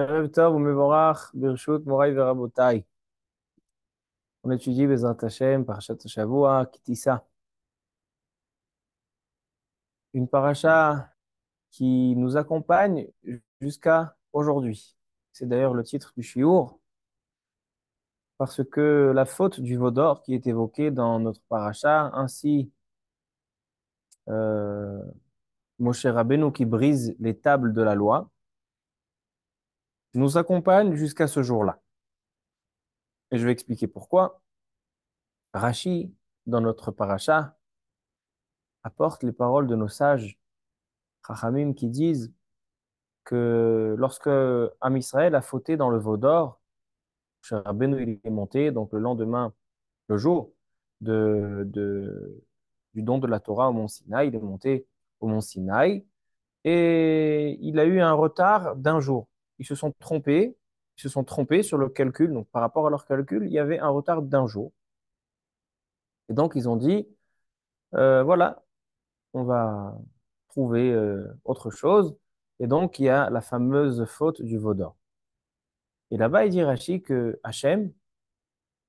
On étudie Parashat Une paracha qui nous accompagne jusqu'à aujourd'hui. C'est d'ailleurs le titre du Shiur, parce que la faute du Vaudor qui est évoquée dans notre paracha, ainsi euh, Moshe Rabbeinu qui brise les tables de la loi, nous accompagne jusqu'à ce jour-là. Et je vais expliquer pourquoi. Rachi, dans notre paracha, apporte les paroles de nos sages, Chachamim, qui disent que lorsque Am a fauté dans le veau d'or, il est monté, donc le lendemain, le jour du don de la Torah au Mont Sinaï, il est monté au Mont Sinaï, et il a eu un retard d'un jour ils se sont trompés, ils se sont trompés sur le calcul. Donc, par rapport à leur calcul, il y avait un retard d'un jour. Et donc, ils ont dit, euh, voilà, on va trouver euh, autre chose. Et donc, il y a la fameuse faute du Vaudor. Et là-bas, il dit Rachid que Hachem,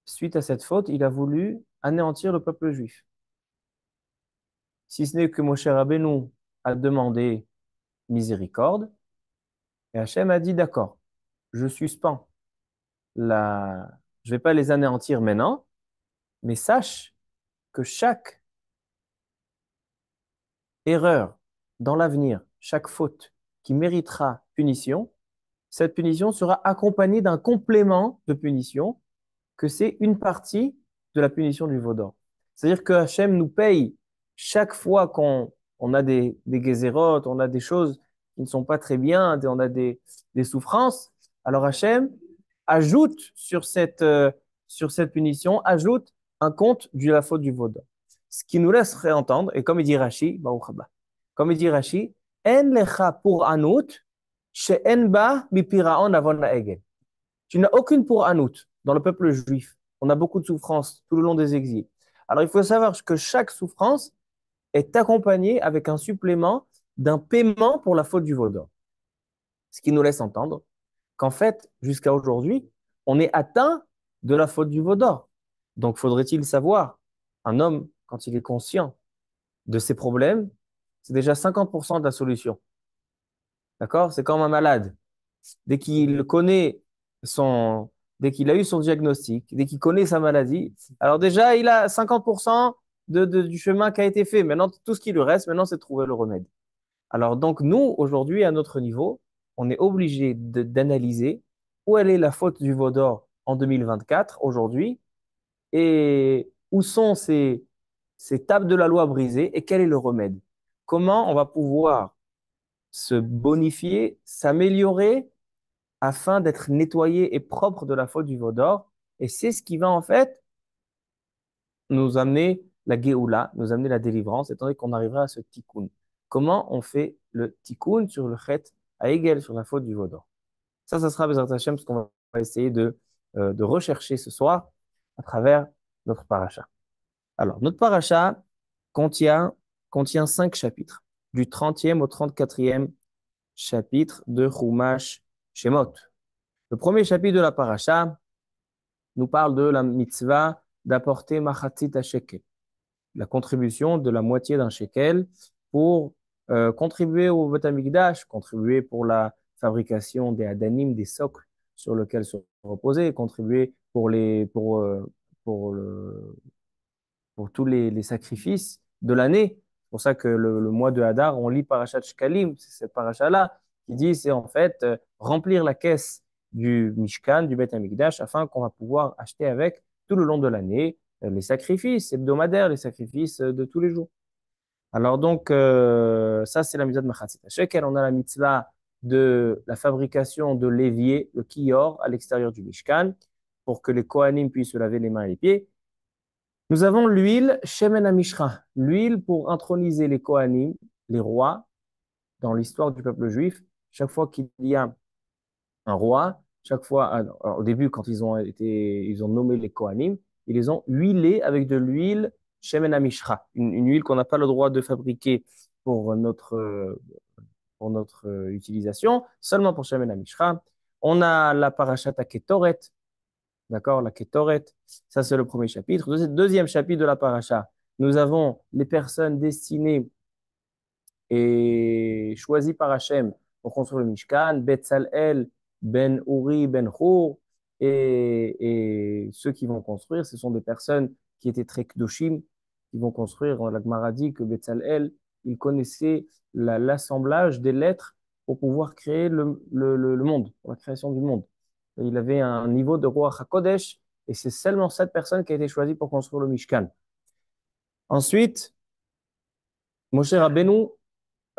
suite à cette faute, il a voulu anéantir le peuple juif. Si ce n'est que Moshe Rabbeinu a demandé miséricorde, et Hachem a dit d'accord, je suspends la. Je ne vais pas les anéantir maintenant, mais sache que chaque erreur dans l'avenir, chaque faute qui méritera punition, cette punition sera accompagnée d'un complément de punition que c'est une partie de la punition du vaudor. C'est-à-dire que Hachem nous paye chaque fois qu'on on a des, des on a des choses qui ne sont pas très bien, hein, on a des, souffrances. Alors Hachem ajoute sur cette, euh, sur cette punition, ajoute un compte de la faute du vaudan Ce qui nous laisse entendre, et comme il dit Rashi, comme il dit Rashi, En pour anout, avon Tu n'as aucune pour anout dans le peuple juif. On a beaucoup de souffrances tout le long des exils. Alors il faut savoir que chaque souffrance est accompagnée avec un supplément d'un paiement pour la faute du vaudor. Ce qui nous laisse entendre qu'en fait, jusqu'à aujourd'hui, on est atteint de la faute du vaudor. Donc faudrait-il savoir, un homme, quand il est conscient de ses problèmes, c'est déjà 50% de la solution. D'accord C'est comme un malade. Dès qu'il connaît son, dès qu'il a eu son diagnostic, dès qu'il connaît sa maladie, alors déjà, il a 50% du chemin qui a été fait. Maintenant, tout ce qui lui reste, maintenant, c'est trouver le remède. Alors donc nous, aujourd'hui, à notre niveau, on est obligé d'analyser où est la faute du Vaudor en 2024, aujourd'hui, et où sont ces, ces tables de la loi brisées et quel est le remède. Comment on va pouvoir se bonifier, s'améliorer afin d'être nettoyé et propre de la faute du Vaudor Et c'est ce qui va en fait nous amener la guéoula, nous amener la délivrance, étant donné qu'on arrivera à ce tikkun comment on fait le tikkun sur le chet à egel sur la faute du vaudan Ça, ça sera Bezrat parce ce qu'on va essayer euh, de, rechercher ce soir à travers notre paracha. Alors, notre paracha contient, contient cinq chapitres, du 30e au 34e chapitre de Chumash Shemot. Le premier chapitre de la paracha nous parle de la mitzvah d'apporter machatit à shekel, la contribution de la moitié d'un shekel pour euh, contribuer au Betamikdash, contribuer pour la fabrication des adanim, des socles sur lesquels se reposer, contribuer pour, les, pour, euh, pour, pour tous les, sacrifices de l'année. C'est pour ça que le, mois de Hadar, on lit Parashat Shkalim, c'est cette parachat-là qui dit c'est en fait euh, remplir la caisse du Mishkan, du Beth afin qu'on va pouvoir acheter avec tout le long de l'année les sacrifices hebdomadaires, les sacrifices de tous les jours. Alors donc, euh, ça c'est la mitzvah de Machatzit. on a la mitzvah de la fabrication de l'évier, le kior, à l'extérieur du Mishkan, pour que les Kohanim puissent se laver les mains et les pieds. Nous avons l'huile Shemen Amishra, l'huile pour introniser les Kohanim, les rois, dans l'histoire du peuple juif. Chaque fois qu'il y a un roi, chaque fois, au début, quand ils ont, été, ils ont nommé les Kohanim, ils les ont huilés avec de l'huile Shemen Amishra, une, huile qu'on n'a pas le droit de fabriquer pour notre, pour notre euh, utilisation, seulement pour Shemen Amishra. On a la parachata Ketoret, d'accord, la Ketoret, ça c'est le premier chapitre. deuxième chapitre de la paracha, nous avons les personnes destinées et choisies par Hachem pour construire le Mishkan, Betzalel, Ben Uri, Ben Hur, et ceux qui vont construire, ce sont des personnes qui étaient très kdoshim, qui vont construire, la Gemara dit que Betzalel, il connaissait l'assemblage des lettres pour pouvoir créer le, le, le, monde, la création du monde. Il avait un niveau de roi HaKodesh, et c'est seulement cette personne qui a été choisie pour construire le Mishkan. Ensuite, Moshe Rabbeinu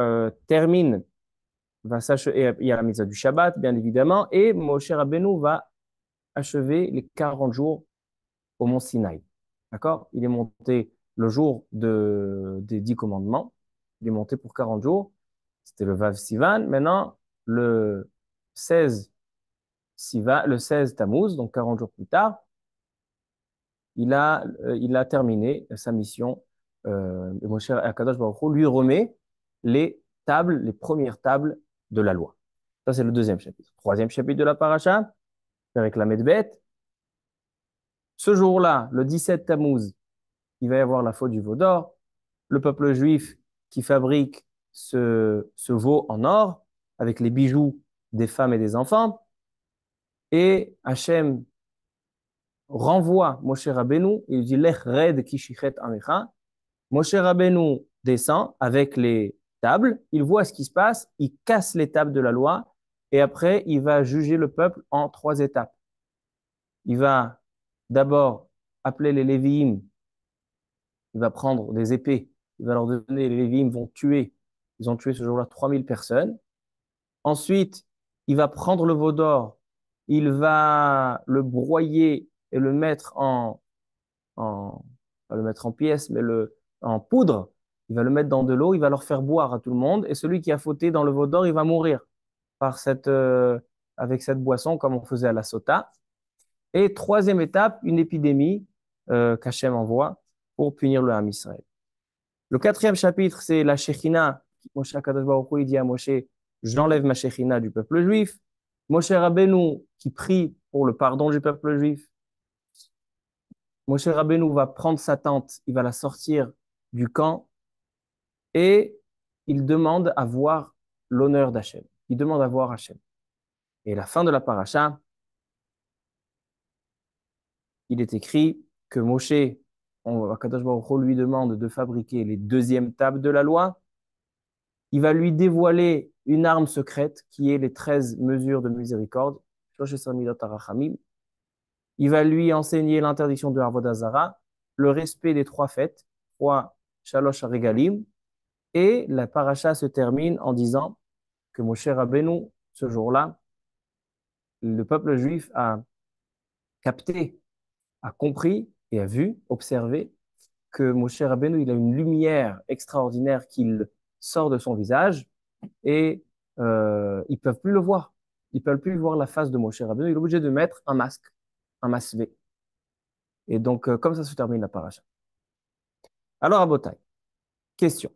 euh, termine, il y a la mise du Shabbat, bien évidemment, et Moshe Rabbeinu va achever les 40 jours au Mont Sinaï. D'accord Il est monté le jour de, des dix commandements. Il est monté pour 40 jours. C'était le Vav Sivan. Maintenant, le 16 Sivan, le 16 Tammuz, donc 40 jours plus tard, il a, euh, il a terminé sa mission. Euh, et cher Akadosh Baruch lui remet les tables, les premières tables de la loi. Ça, c'est le deuxième chapitre. Troisième chapitre de la paracha, avec la Medbeth. Ce jour-là, le 17 Tammuz, il va y avoir la faute du veau d'or. Le peuple juif qui fabrique ce, veau en or avec les bijoux des femmes et des enfants. Et Hachem renvoie Moshe Rabbeinu, il dit Lech red kishichet amecha. Moshe Rabbeinu descend avec les tables, il voit ce qui se passe, il casse les tables de la loi et après il va juger le peuple en trois étapes. Il va d'abord appeler les Lévi'im. Il va prendre des épées, il va leur donner, les Lévi'im vont tuer. Ils ont tué ce jour-là 3000 personnes. Ensuite, il va prendre le veau d'or, il va le broyer et le mettre en, en le mettre en pièces, mais le, en poudre. Il va le mettre dans de l'eau, il va leur faire boire à tout le monde, et celui qui a fauté dans le veau d'or, il va mourir par cette, euh, avec cette boisson, comme on faisait à la sota. Et troisième étape, une épidémie euh, qu'Hachem envoie pour punir le Ham Israël. Le quatrième chapitre, c'est la Shekhinah. Moshe il dit à Moshe, j'enlève ma du peuple juif. Moshe Rabbeinu qui prie pour le pardon du peuple juif. Moshe Rabbeinu va prendre sa tente, il va la sortir du camp et il demande à voir l'honneur d'Hachem. Il demande à voir Hachem. Et la fin de la paracha, il est écrit que Moshe, on, Akadosh Baruch lui demande de fabriquer les deuxièmes tables de la loi. Il va lui dévoiler une arme secrète qui est les treize mesures de miséricorde. Il va lui enseigner l'interdiction de Harvodazara, le respect des trois fêtes, trois Shalosh et la paracha se termine en disant que Moshe Rabbeinu, ce jour-là, le peuple juif a capté a compris et a vu, observé que Moshe Rabbeinu, il a une lumière extraordinaire qu'il sort de son visage et euh, ils peuvent plus le voir. Ils peuvent plus voir la face de Moshe Rabbeinu. Il est obligé de mettre un masque, un masque V. Et donc, euh, comme ça se termine la paracha. Alors, à taille question.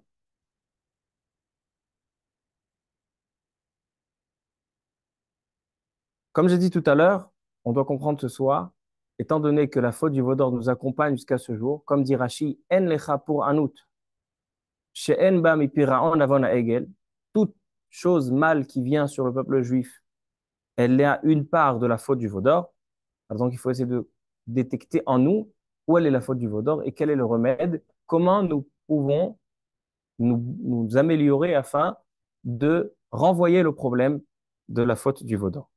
Comme j'ai dit tout à l'heure, on doit comprendre ce soir étant donné que la faute du vaudor nous accompagne jusqu'à ce jour, comme dit Rashi, en lecha pour anout, chez en bam en toute chose mal qui vient sur le peuple juif, elle est à une part de la faute du vaudor. Donc il faut essayer de détecter en nous où elle est la faute du vaudor et quel est le remède, comment nous pouvons nous, nous améliorer afin de renvoyer le problème de la faute du vaudor.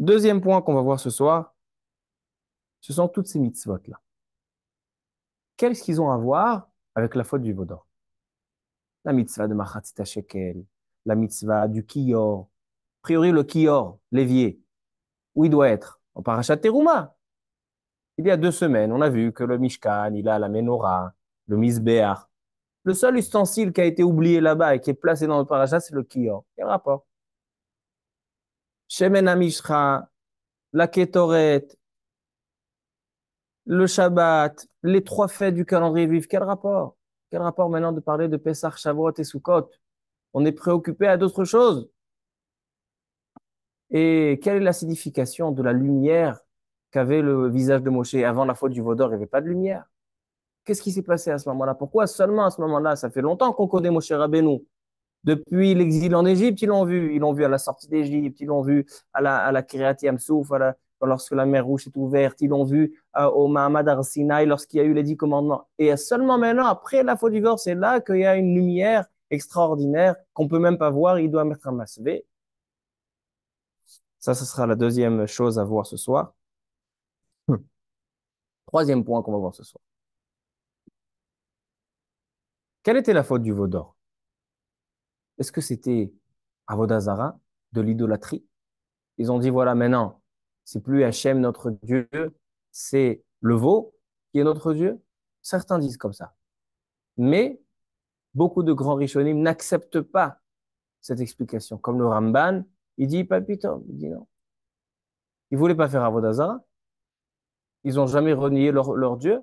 Deuxième point qu'on va voir ce soir, ce sont toutes ces mitzvot-là. Qu'est-ce qu'ils ont à voir avec la faute du vaudor La mitzvah de Machatzita Shekel, la mitzvah du Kiyor. A priori, le Kiyor, l'évier, où il doit être En parachat Teruma. Il y a deux semaines, on a vu que le Mishkan, il a la Menorah, le Misbéar. Le seul ustensile qui a été oublié là-bas et qui est placé dans le parachat, c'est le Kiyor. Quel rapport Shemen la Ketoret, le Shabbat, les trois fêtes du calendrier juif, quel rapport Quel rapport maintenant de parler de Pessah, Shavuot et Sukkot On est préoccupé à d'autres choses. Et quelle est signification de la lumière qu'avait le visage de Moshe avant la faute du Vaudor, Il n'y avait pas de lumière. Qu'est-ce qui s'est passé à ce moment-là Pourquoi seulement à ce moment-là Ça fait longtemps qu'on connaît Moshe Rabbeinu. Depuis l'exil en Égypte, ils l'ont vu. Ils l'ont vu à la sortie d'Égypte, ils l'ont vu à la, à la à la, lorsque la mer Rouge est ouverte, ils l'ont vu euh, au Mahamad Arsinaï lorsqu'il y a eu les dix commandements. Et seulement maintenant, après la faute du c'est là qu'il y a une lumière extraordinaire qu'on peut même pas voir, il doit mettre un masque. Ça, ce sera la deuxième chose à voir ce soir. Hmm. Troisième point qu'on va voir ce soir. Quelle était la faute du Vaudor Est-ce que c'était Vodazara de l'idolâtrie Ils ont dit voilà, maintenant, c'est plus Hachem notre Dieu, c'est le veau qui est notre Dieu. Certains disent comme ça. Mais beaucoup de grands rishonim n'acceptent pas cette explication. Comme le Ramban, il dit papitom, il dit non. Ils voulaient pas faire Avodazara. Ils n'ont jamais renié leur, Dieu.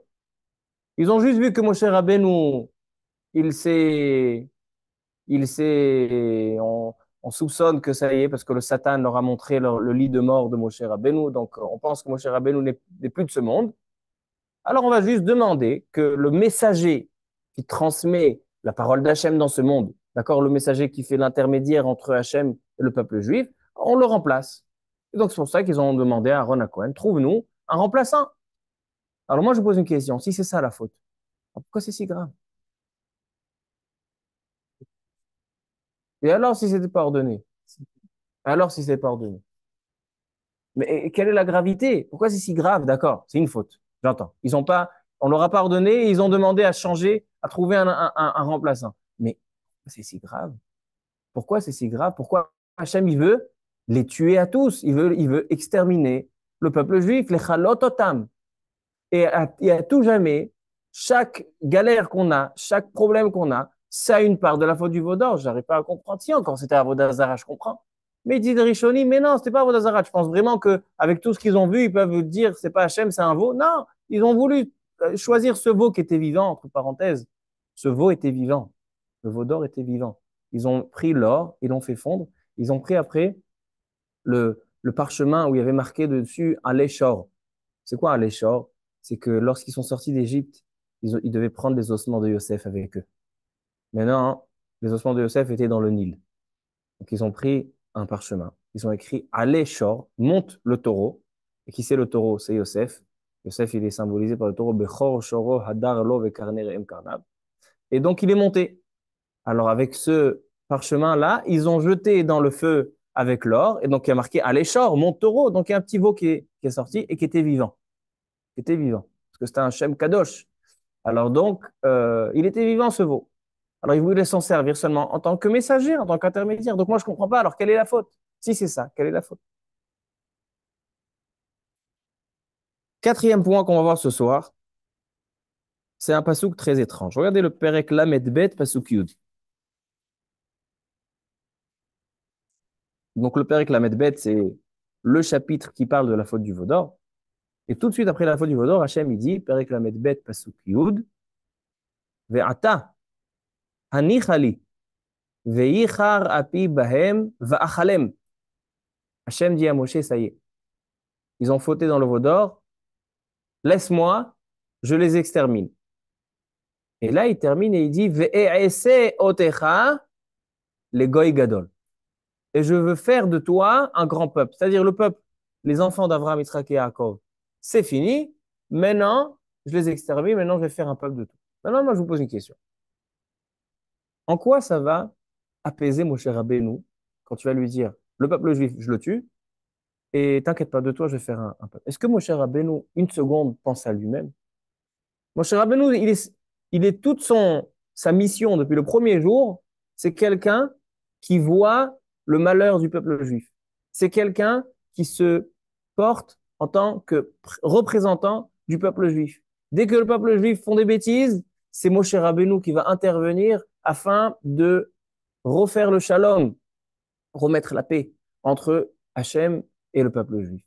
Ils ont juste vu que mon Moshe nous il s'est, il s'est, on, on soupçonne que ça y est, parce que le Satan leur a montré le, lit de mort de Moshe Rabbeinu. Donc, on pense que Moshe Rabbeinu n'est plus de ce monde. Alors, on va juste demander que le messager qui transmet la parole d'Hachem dans ce monde, d'accord, le messager qui fait l'intermédiaire entre Hachem et le peuple juif, on le remplace. Et donc, c'est pour ça qu'ils ont demandé à Ron Cohen, trouve-nous un remplaçant. Alors, moi, je pose une question. Si c'est ça la faute, pourquoi c'est si grave Et alors si pas pardonné Alors si c'est pardonné Mais quelle est la gravité Pourquoi c'est si grave D'accord, c'est une faute. J'entends. Ils ont pas, on leur a pardonné, ils ont demandé à changer, à trouver un, remplaçant. Mais c'est si grave Pourquoi c'est si grave Pourquoi Hachem, il veut les tuer à tous Il veut, il veut exterminer le peuple juif, les chalototam. et à tout jamais, chaque galère qu'on a, chaque problème qu'on a, ça a une part de la faute du Vaudor, je n'arrive pas à comprendre. Si encore c'était à Vaudazara, je comprends. Mais dit Rishoni, mais non, c'était pas à Vaudazara. Je pense vraiment que avec tout ce qu'ils ont vu, ils peuvent dire c'est pas Hachem, c'est un veau. Non, ils ont voulu euh, choisir ce veau qui était vivant, entre parenthèses. Ce veau était vivant. Le veau d'or était vivant. Ils ont pris l'or, ils l'ont fait fondre. Ils ont pris après le, le parchemin où il y avait marqué dessus Aléchor. C'est quoi Aléchor C'est que lorsqu'ils sont sortis d'Égypte, ils, ils, devaient prendre les ossements de Yosef avec eux. Maintenant, hein, les ossements de Yosef étaient dans le Nil. Donc ils ont pris un parchemin. Ils ont écrit Allez, monte le taureau. Et qui c'est le taureau C'est Yosef. Yosef, il est symbolisé par le taureau Bechor, Hadar, Et donc il est monté. Alors avec ce parchemin-là, ils ont jeté dans le feu avec l'or. Et donc il y a marqué Allez, monte taureau. Donc il y a un petit veau qui est, sorti et qui était vivant. Qui était vivant. Parce que c'était un Shem Kadosh. Alors donc, euh, il était vivant ce veau. Alors il voulait s'en servir seulement en tant que messager, en tant qu'intermédiaire. Donc moi je ne comprends pas. Alors quelle est la faute Si c'est ça, quelle est la faute Quatrième point qu'on va voir ce soir, c'est un pasouk très étrange. Regardez le Perek Lamedbet pasouk Yud. Donc le Perek Lamedbet, c'est le chapitre qui parle de la faute du Vaudor. Et tout de suite après la faute du Vaudor, Hachem il dit Perek Lamedbet Bet pasouk Yud. Ve'ata Hachem dit à Moshe, ça y est, ils ont fauté dans le veau d'or, laisse-moi, je les extermine. Et là, il termine et il dit, les Et je veux faire de toi un grand peuple, c'est-à-dire le peuple, les enfants d'Avraham, Israël et Yaakov, C'est fini, maintenant, je les extermine, maintenant, je vais faire un peuple de tout. Maintenant, moi, je vous pose une question. En quoi ça va apaiser mon cher Rabbeinu quand tu vas lui dire le peuple juif, je le tue, et t'inquiète pas de toi, je vais faire un, un Est-ce que mon cher Rabbeinu, une seconde, pense à lui-même Moshe Rabbeinu, il est, il est toute son, sa mission depuis le premier jour, c'est quelqu'un qui voit le malheur du peuple juif. C'est quelqu'un qui se porte en tant que représentant du peuple juif. Dès que le peuple juif font des bêtises, c'est cher Rabbeinu qui va intervenir afin de refaire le shalom, remettre la paix entre Hachem et le peuple juif.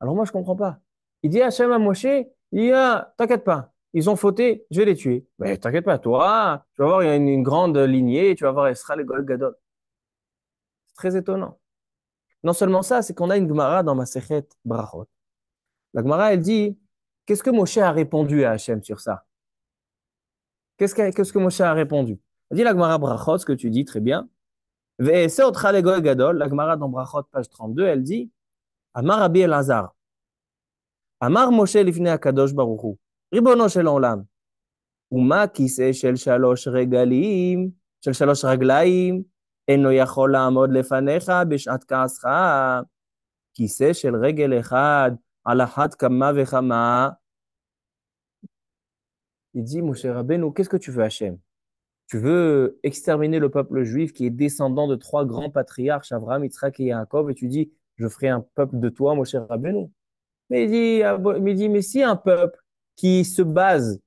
Alors moi, je ne comprends pas. Il dit à Hachem à Moshe, il a, ah, t'inquiète pas, ils ont fauté, je vais les tuer. Mais t'inquiète pas, toi, tu vas voir, il y a une, grande lignée, tu vas voir sera le Golgadol. C'est très étonnant. Non seulement ça, c'est qu'on a une Gemara dans ma Sechet Brachot. La Gemara, elle dit, qu'est-ce que Moshe a répondu à Hachem sur ça qu'est-ce que, qu'est-ce que Moshe a répondu Dit la Gemara Brachot, ce que tu dis très bien. Gadol, la Gemara dans Brachot, page 32, elle dit Amar Rabbi Elazar, Amar Moshe Lifne Akadosh Baruchu, Ribono Shel Olam, Uma Kise Shel Shalosh Regalim, Shel Shalosh Raglaim, Eno Yachol Laamod Lefanecha, Bishat kasra, Kise Shel Regel Echad, Alahat Kama Vechama. Il dit, Moshe Rabbeinu, qu'est-ce que tu veux, Hachem tu veux exterminer le peuple juif qui est descendant de trois grands patriarches, Abraham, Yitzhak et Yaakov, et tu dis, je ferai un peuple de toi, mon cher Rabbeinu. Ah mais il dit, mais si un peuple qui se base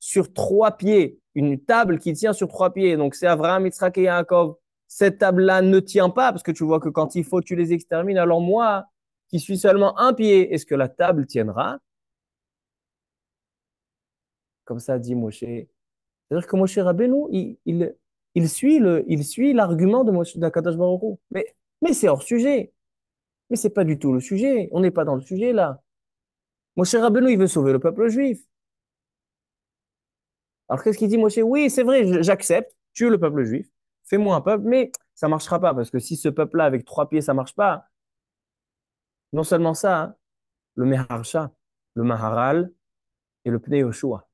sur trois pieds, une table qui tient sur trois pieds, donc c'est Abraham, Yitzhak et Yaakov, cette table-là ne tient pas, parce que tu vois que quand il faut, tu les extermines. Alors moi, qui suis seulement un pied, est-ce que la table tiendra Comme ça dit Moshe, c'est-à-dire que Moshe Rabbeinu, il, il, suit l'argument de Moshe Mais, c'est hors sujet. Mais c'est pas du tout le sujet. On n'est pas dans le sujet là. Moshe Rabbeinu, il veut sauver le peuple juif. Alors qu'est-ce qu'il dit Moshe Oui, c'est vrai, j'accepte, es le peuple juif, fais-moi un peuple, mais ça ne marchera pas, parce que si ce peuple-là, avec trois pieds, ça ne marche pas, non seulement ça, hein, le Meharsha, le Maharal et le Pnei Yoshua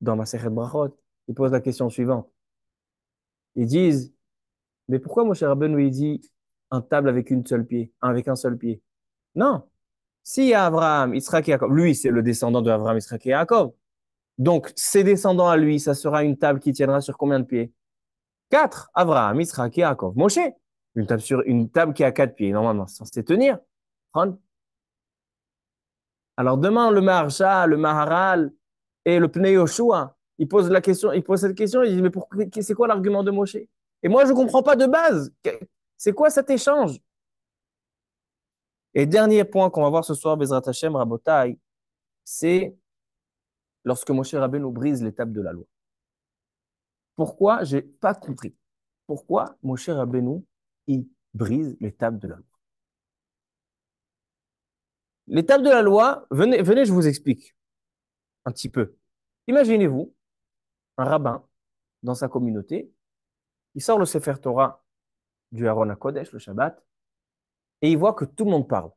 dans ma Sechet Brachot, ils posent la question suivante. Ils disent, mais pourquoi mon cher Rabbeinu, il dit un table avec, une seule pied, avec un seul pied Non. Si Abraham, Israël et Jacob, lui, c'est le descendant de Abraham, Israël et Jacob. Donc, ses descendants à lui, ça sera une table qui tiendra sur combien de pieds Quatre. Abraham, Israël et Jacob. Moshe, une table, sur, une table qui a quatre pieds, normalement, c'est censé tenir. Alors demain, le Maharsha, le Maharal, et le Pnei Yoshua, il pose, la question, il pose cette question, il dit Mais c'est quoi l'argument de Moshe Et moi, je ne comprends pas de base. C'est quoi cet échange Et dernier point qu'on va voir ce soir, Bezrat Hashem Rabotai, c'est lorsque Moshe Rabbeinu brise l'étape de la loi. Pourquoi J'ai pas compris. Pourquoi Moshe Rabbeinu, il brise l'étape de la loi L'étape de la loi, venez, venez, je vous explique un petit peu. Imaginez-vous un rabbin dans sa communauté, il sort le Sefer Torah du à Kodesh, le Shabbat, et il voit que tout le monde parle.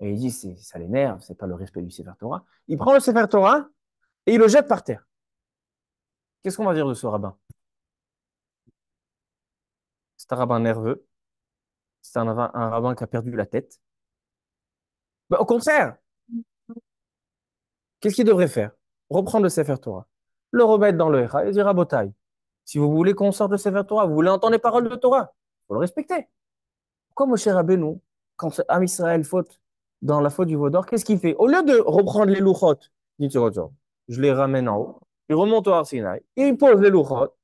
Et il dit, ça l'énerve, c'est pas le respect du Sefer Torah. Il prend le Sefer Torah et il le jette par terre. Qu'est-ce qu'on va dire de ce rabbin C'est un rabbin nerveux. C'est un, rabbin qui a perdu la tête. Mais ben, au contraire, Qu'est-ce qu'il devrait faire Reprendre le Sefer Torah, le remettre dans le Echa et dire à Botaï, si vous voulez qu'on sorte le Sefer Torah, vous voulez entendre les paroles de Torah, il faut le respecter. Pourquoi cher Rabbeinu, quand Amisraël Israël faute dans la faute du Vaudor, qu'est-ce qu'il fait Au lieu de reprendre les louchotes, je les ramène en haut, il remonte au Arsinaï, il pose les louchotes,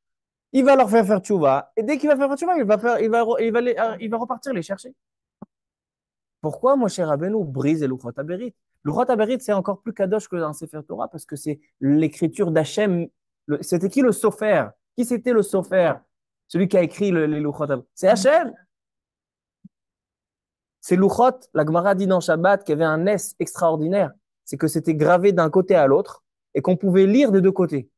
il va leur faire faire tchouva, et dès qu'il va faire tuba, il va, il euh, il va, repartir les chercher. Pourquoi cher Rabbeinu brise les louchotes à Berit le roi c'est encore plus kadosh que dans Sefer Torah parce que c'est l'écriture d'Hachem. C'était qui le sofer Qui c'était le sofer Celui qui a écrit le, les C'est Hachem C'est Luchot. La Gemara dit dans Shabbat qu'il y avait un S extraordinaire. C'est que c'était gravé d'un côté à l'autre et qu'on pouvait lire des deux côtés.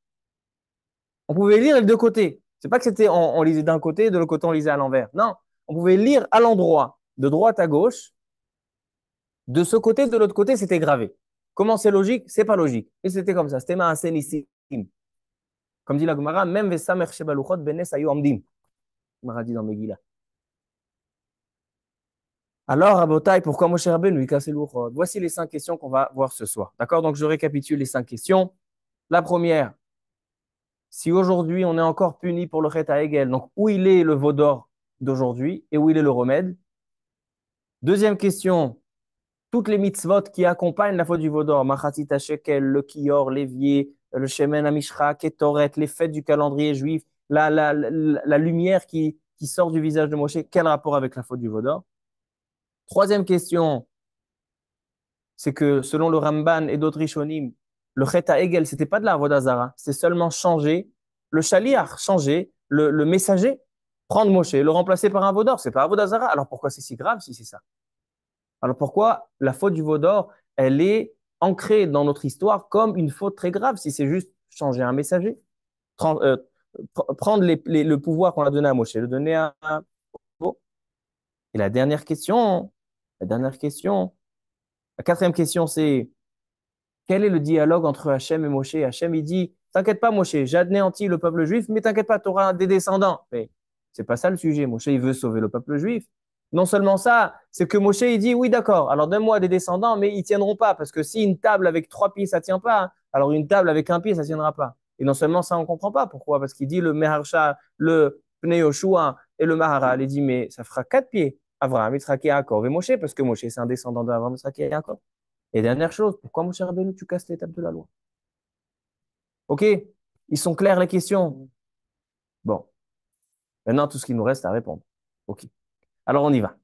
On pouvait lire les deux côtés. C'est pas que c'était on, on lisait d'un côté, de l'autre côté on lisait à l'envers. Non, on pouvait lire à l'endroit, de droite à gauche, de ce côté, de l'autre côté, c'était gravé. Comment c'est logique C'est pas logique. Et c'était comme ça. C'était ma Comme dit la Gemara, même vesam Shebaluchot Benes Ayu Amdim. Gemara dit dans Megillah. Alors, Abotai, pourquoi Moshe Rabbe lui casse Voici les cinq questions qu'on va voir ce soir. D'accord Donc, je récapitule les cinq questions. La première, si aujourd'hui on est encore puni pour le Chet Hegel, donc où il est le veau d'or d'aujourd'hui et où il est le remède Deuxième question, toutes les mitzvot qui accompagnent la faute du Vaudor, le Kior, l'évier, le Shemen Amishra, Ketoret, les fêtes du calendrier juif, la, la, lumière qui, qui, sort du visage de Moshe, quel rapport avec la faute du Vaudor Troisième question, c'est que selon le Ramban et d'autres Rishonim, le Cheta Egel, n'était pas de la Vodazara, c'est seulement changer le Shaliach, changer le, le, messager, prendre Moshe, le remplacer par un Vaudor, c'est pas Vaudazara. Alors pourquoi c'est si grave si c'est ça alors pourquoi la faute du veau d'or, elle est ancrée dans notre histoire comme une faute très grave si c'est juste changer un messager, euh, prendre le pouvoir qu'on a donné à Moshe, le donner à un Et la dernière question, la dernière question, la quatrième question, c'est quel est le dialogue entre Hachem et Moshe Hachem, il dit T'inquiète pas, Moshe, j'anéantis le peuple juif, mais t'inquiète pas, tu des descendants. Mais c'est pas ça le sujet. Moshe, il veut sauver le peuple juif. Non seulement ça, c'est que Moshe, il dit oui, d'accord, alors donne-moi des descendants, mais ils tiendront pas, parce que si une table avec trois pieds, ça tient pas, hein, alors une table avec un pied, ça tiendra pas. Et non seulement ça, on ne comprend pas pourquoi, parce qu'il dit le Meharsha, le Pneyoshua et le Maharal, il dit mais ça fera quatre pieds, Avraham, qui et accord et Moshe, parce que Moshe, c'est un descendant d'Avraham, qui et Akor. Et dernière chose, pourquoi Moshe Rabbeinu, tu casses l'étape de la loi Ok Ils sont clairs les questions Bon. Maintenant, tout ce qu'il nous reste à répondre. Ok. Alors on y va.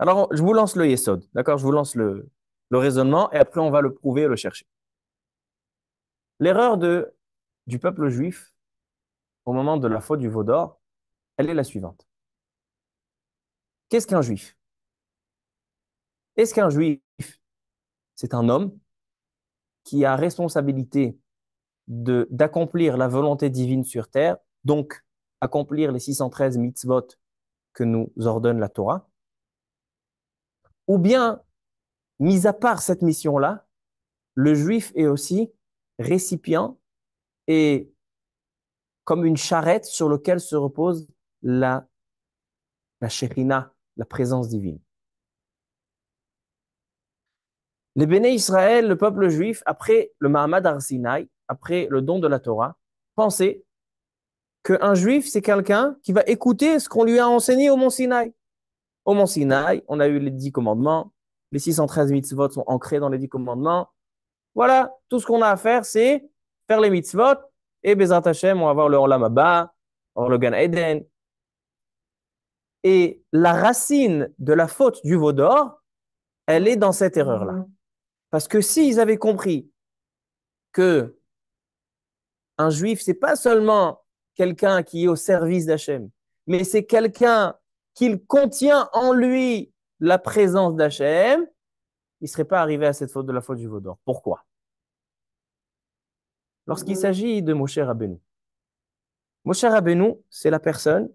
Alors je vous lance le yesod, d'accord Je vous lance le, raisonnement et après on va le prouver et le chercher. L'erreur du peuple juif au moment de la faute du veau d'or, elle est la suivante. Qu'est-ce qu'un juif Est-ce qu'un juif, c'est un homme qui a responsabilité d'accomplir la volonté divine sur terre, donc accomplir les 613 mitzvot que nous ordonne la Torah, ou bien, mis à part cette mission-là, le juif est aussi récipient et comme une charrette sur laquelle se repose la, la la présence divine. Les béné Israël, le peuple juif, après le Mahamad Arsinaï, après le don de la Torah, pensaient qu'un juif, c'est quelqu'un qui va écouter ce qu'on lui a enseigné au Mont Sinaï. Au Mont Sinaï, on a eu les dix commandements. Les 613 mitzvot sont ancrés dans les dix commandements. Voilà, tout ce qu'on a à faire, c'est faire les mitzvot. Et Bezrat Hashem, on va avoir le Olam Abba, le Eden. Et la racine de la faute du veau elle est dans cette erreur-là. Parce que s'ils avaient compris que un juif, c'est pas seulement quelqu'un qui est au service d'Hachem, mais c'est quelqu'un qui contient en lui la présence d'Hachem, il ne serait pas arrivé à cette faute de la faute du vaudor. Pourquoi Lorsqu'il s'agit de Moshe Rabbeinu, Moshe Rabbeinu, c'est la personne,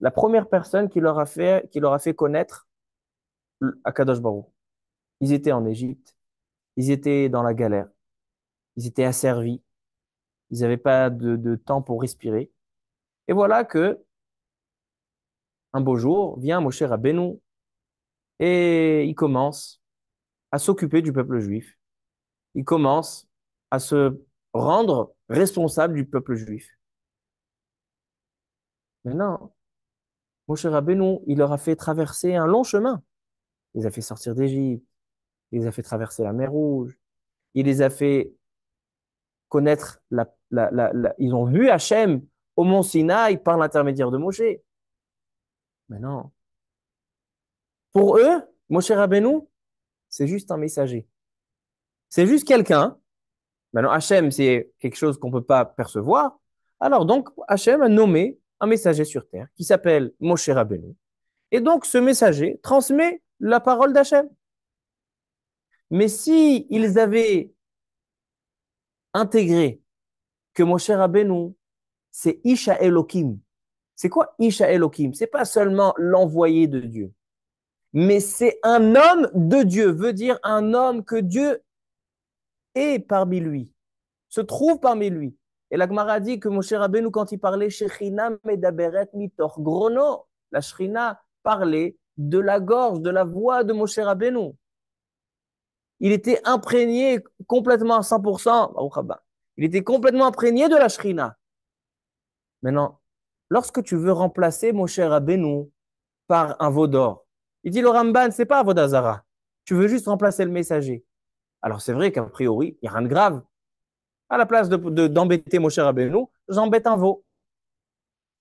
la première personne qui leur a fait, qui leur a fait connaître Akadosh Barou. Ils étaient en Égypte, ils étaient dans la galère, ils étaient asservis, ils n'avaient pas de, temps pour respirer. Et voilà que, un beau jour, vient Moshe Rabbeinu et il commence à s'occuper du peuple juif. Il commence à se rendre responsable du peuple juif. Maintenant, Moshe Rabbeinu, il leur a fait traverser un long chemin. Il les a fait sortir d'Égypte, il les a fait traverser la mer Rouge, il les a fait connaître la, la, la, ils ont vu Hachem au mont Sinaï par l'intermédiaire de Moshe. Mais non. Pour eux, Moshe Rabbeinu, c'est juste un messager. C'est juste quelqu'un. Maintenant, Hachem, c'est quelque chose qu'on ne peut pas percevoir. Alors donc, Hachem a nommé un messager sur terre qui s'appelle Moshe Rabbeinu. Et donc, ce messager transmet la parole d'Hachem. Mais si ils avaient intégré, que cher Rabbeinu, c'est Isha Elohim. C'est quoi Isha Elohim C'est pas seulement l'envoyé de Dieu, mais c'est un homme de Dieu, veut dire un homme que Dieu est parmi lui, se trouve parmi lui. Et la Gemara dit que cher Rabbeinu, quand il parlait, Shechina medaberet mitor grono, la Shechina parlait de la gorge, de la voix de cher Rabbeinu il était imprégné complètement à 100%, il était complètement imprégné de la Shrina. Maintenant, lorsque tu veux remplacer mon cher Rabbeinu par un veau d'or, il dit le Ramban, c'est pas un d'Azara. Tu veux juste remplacer le messager. Alors c'est vrai qu'a priori, il n'y a rien de grave. À la place d'embêter mon cher Moshe j'embête un veau.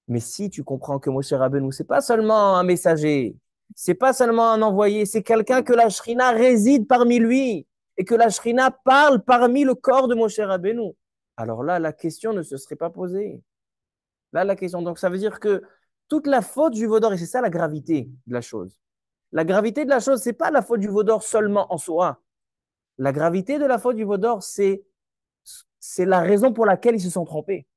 Mais si tu comprends que Moshe Rabbeinu, c'est pas seulement un messager, c'est pas seulement un envoyé, c'est quelqu'un que la Shrina réside parmi lui et que la Shrina parle parmi le corps de Moshe Rabbeinu. Alors là, la question ne se serait pas posée. Là, la question. Donc ça veut dire que toute la faute du vaudor, et c'est ça la gravité de la chose. La gravité de la chose, c'est pas la faute du vaudor seulement en soi. La gravité de la faute du vaudor, c'est c'est la raison pour laquelle ils se sont trompés.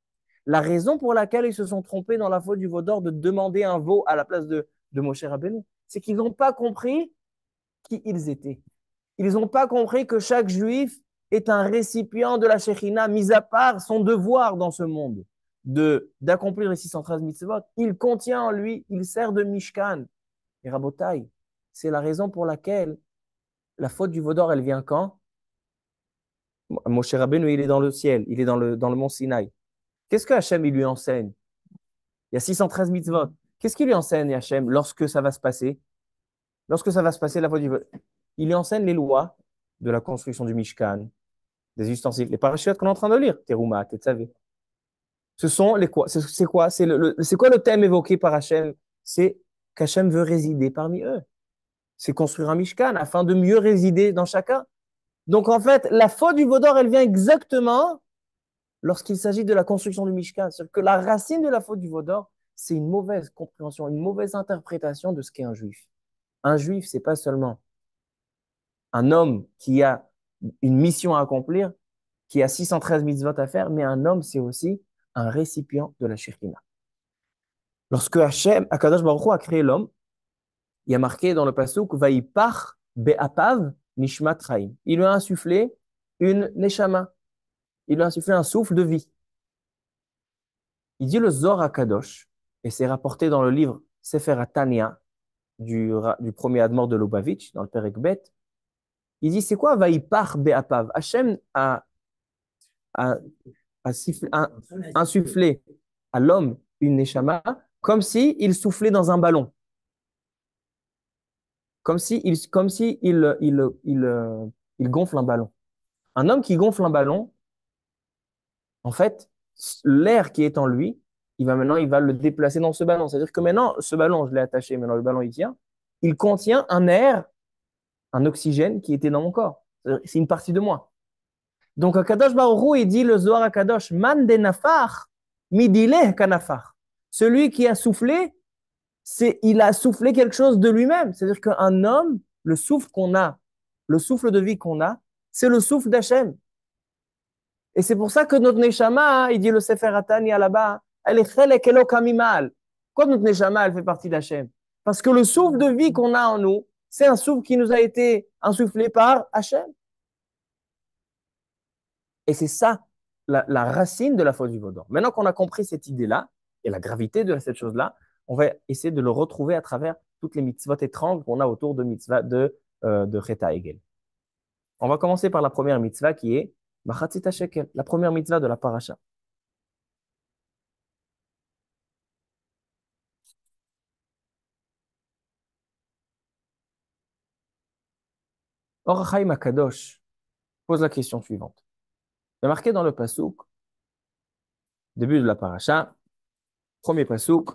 La raison pour laquelle ils se sont trompés dans la faute du vaudor de demander un veau à la place de, de Moshe Rabbeinu c'est qu'ils n'ont pas compris qui ils étaient. Ils n'ont pas compris que chaque juif est un récipient de la chérina mis à part son devoir dans ce monde de d'accomplir les 613 mitzvot. Il contient en lui, il sert de Mishkan. Et Rabotai, c'est la raison pour laquelle la faute du Vaudor, elle vient quand Moshe Rabbeinu, il est dans le ciel, il est dans le, dans le mont Sinaï. Qu'est-ce que Hachem, il lui enseigne Il y a 613 mitzvot. Qu'est-ce qu'il lui enseigne, Hachem, lorsque ça va se passer Lorsque ça va se passer, la faute du Il lui enseigne les lois de la construction du Mishkan, des ustensiles, les parachutes qu'on est en train de lire, Terumah, Tetzavé. Ce sont les quoi C'est quoi C'est le, quoi le thème évoqué par Hachem C'est qu'Hachem veut résider parmi eux. C'est construire un Mishkan afin de mieux résider dans chacun. Donc en fait, la faute du Vaudor, elle vient exactement lorsqu'il s'agit de la construction du Mishkan. cest que la racine de la faute du Vaudor, c'est une mauvaise compréhension, une mauvaise interprétation de ce qu'est un juif. Un juif, c'est pas seulement un homme qui a une mission à accomplir, qui a 613 mitzvot à faire, mais un homme, c'est aussi un récipient de la shirkina. Lorsque Hachem, Akadosh Baruch Hu a créé l'homme, il a marqué dans le y par be'apav nishmat Il lui a insufflé une neshama. Il lui a insufflé un souffle de vie. Il dit le Zor Akadosh et c'est rapporté dans le livre Sefer Atania du, du premier Admor de Lobavitch, dans le Perek Bet. Il dit c'est quoi Vaipar Be'apav Hachem a, a, a insufflé à l'homme une neshama comme si il soufflait dans un ballon. Comme si il, comme si il, il, il, il gonfle un ballon. Un homme qui gonfle un ballon, en fait, l'air qui est en lui il va maintenant, il va le déplacer dans ce ballon. C'est-à-dire que maintenant, ce ballon, je l'ai attaché, maintenant le ballon, il tient. il contient un air, un oxygène qui était dans mon corps. C'est une partie de moi. Donc, Akadosh il dit le Zohar Kadosh, man de nafar, midileh kanafar. Celui qui a soufflé, c'est il a soufflé quelque chose de lui-même. C'est-à-dire qu'un homme, le souffle qu'on a, le souffle de vie qu'on a, c'est le souffle d'Hachem. Et c'est pour ça que notre Neshama, il dit le Sefer à là-bas, elle est chelek elokamimal. Quand notre jamais, elle fait partie d'Hachem. Parce que le souffle de vie qu'on a en nous, c'est un souffle qui nous a été insufflé par Hachem. Et c'est ça la, racine de la faute du vaudan. Maintenant qu'on a compris cette idée-là et la gravité de cette chose-là, on va essayer de le retrouver à travers toutes les mitzvot étranges qu'on a autour de mitzvah de, euh, Egel. On va commencer par la première mitzvah qui est la première mitzvah de la paracha. Or haïm HaKadosh pose la question suivante. Il marqué dans le pasuk, début de la parasha, premier pasuk,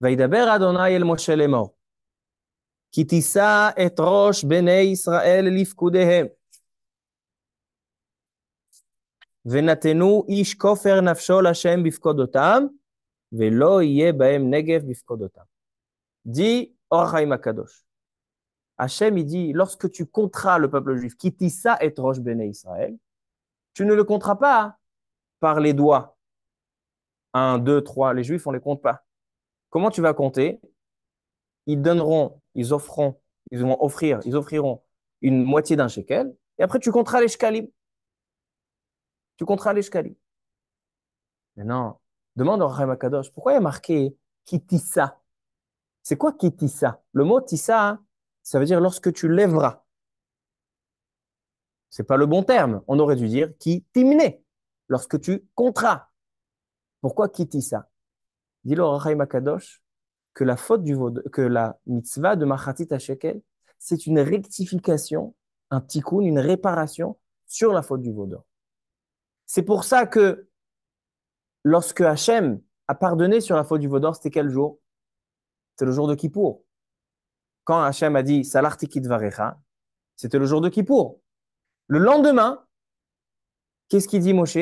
«Vaidaber Adonai el Moshe lemo, ki kitisa et rosh benei Yisrael lifkudahem, ve natenu ish la nafshol Hashem bifkodotam, Velo baem negev Dit Hachem, il dit, lorsque tu compteras le peuple juif, kitisa et Rosh béné Israël, tu ne le compteras pas par les doigts. Un, deux, trois, les juifs, on ne les compte pas. Comment tu vas compter Ils donneront, ils offriront, ils vont offrir, ils offriront une moitié d'un shekel, et après tu compteras les shkalim. Tu compteras les shkalim. Mais non, Demande au Akadosh, pourquoi il y a marqué Kitissa C'est quoi Kitissa Le mot Tissa, hein, ça veut dire lorsque tu lèveras. C'est pas le bon terme. On aurait dû dire qui lorsque tu compteras. Pourquoi Kitissa Dit le Ramakadosh que la faute du que la mitzvah de Machatit Shekel, c'est une rectification, un tikkun, une réparation sur la faute du vaudor. C'est pour ça que Lorsque Hachem a pardonné sur la faute du Vaudor, c'était quel jour C'était le jour de Kippour. Quand Hachem a dit Salartikit Varecha, c'était le jour de Kippour. Le lendemain, qu'est-ce qu'il dit Moshe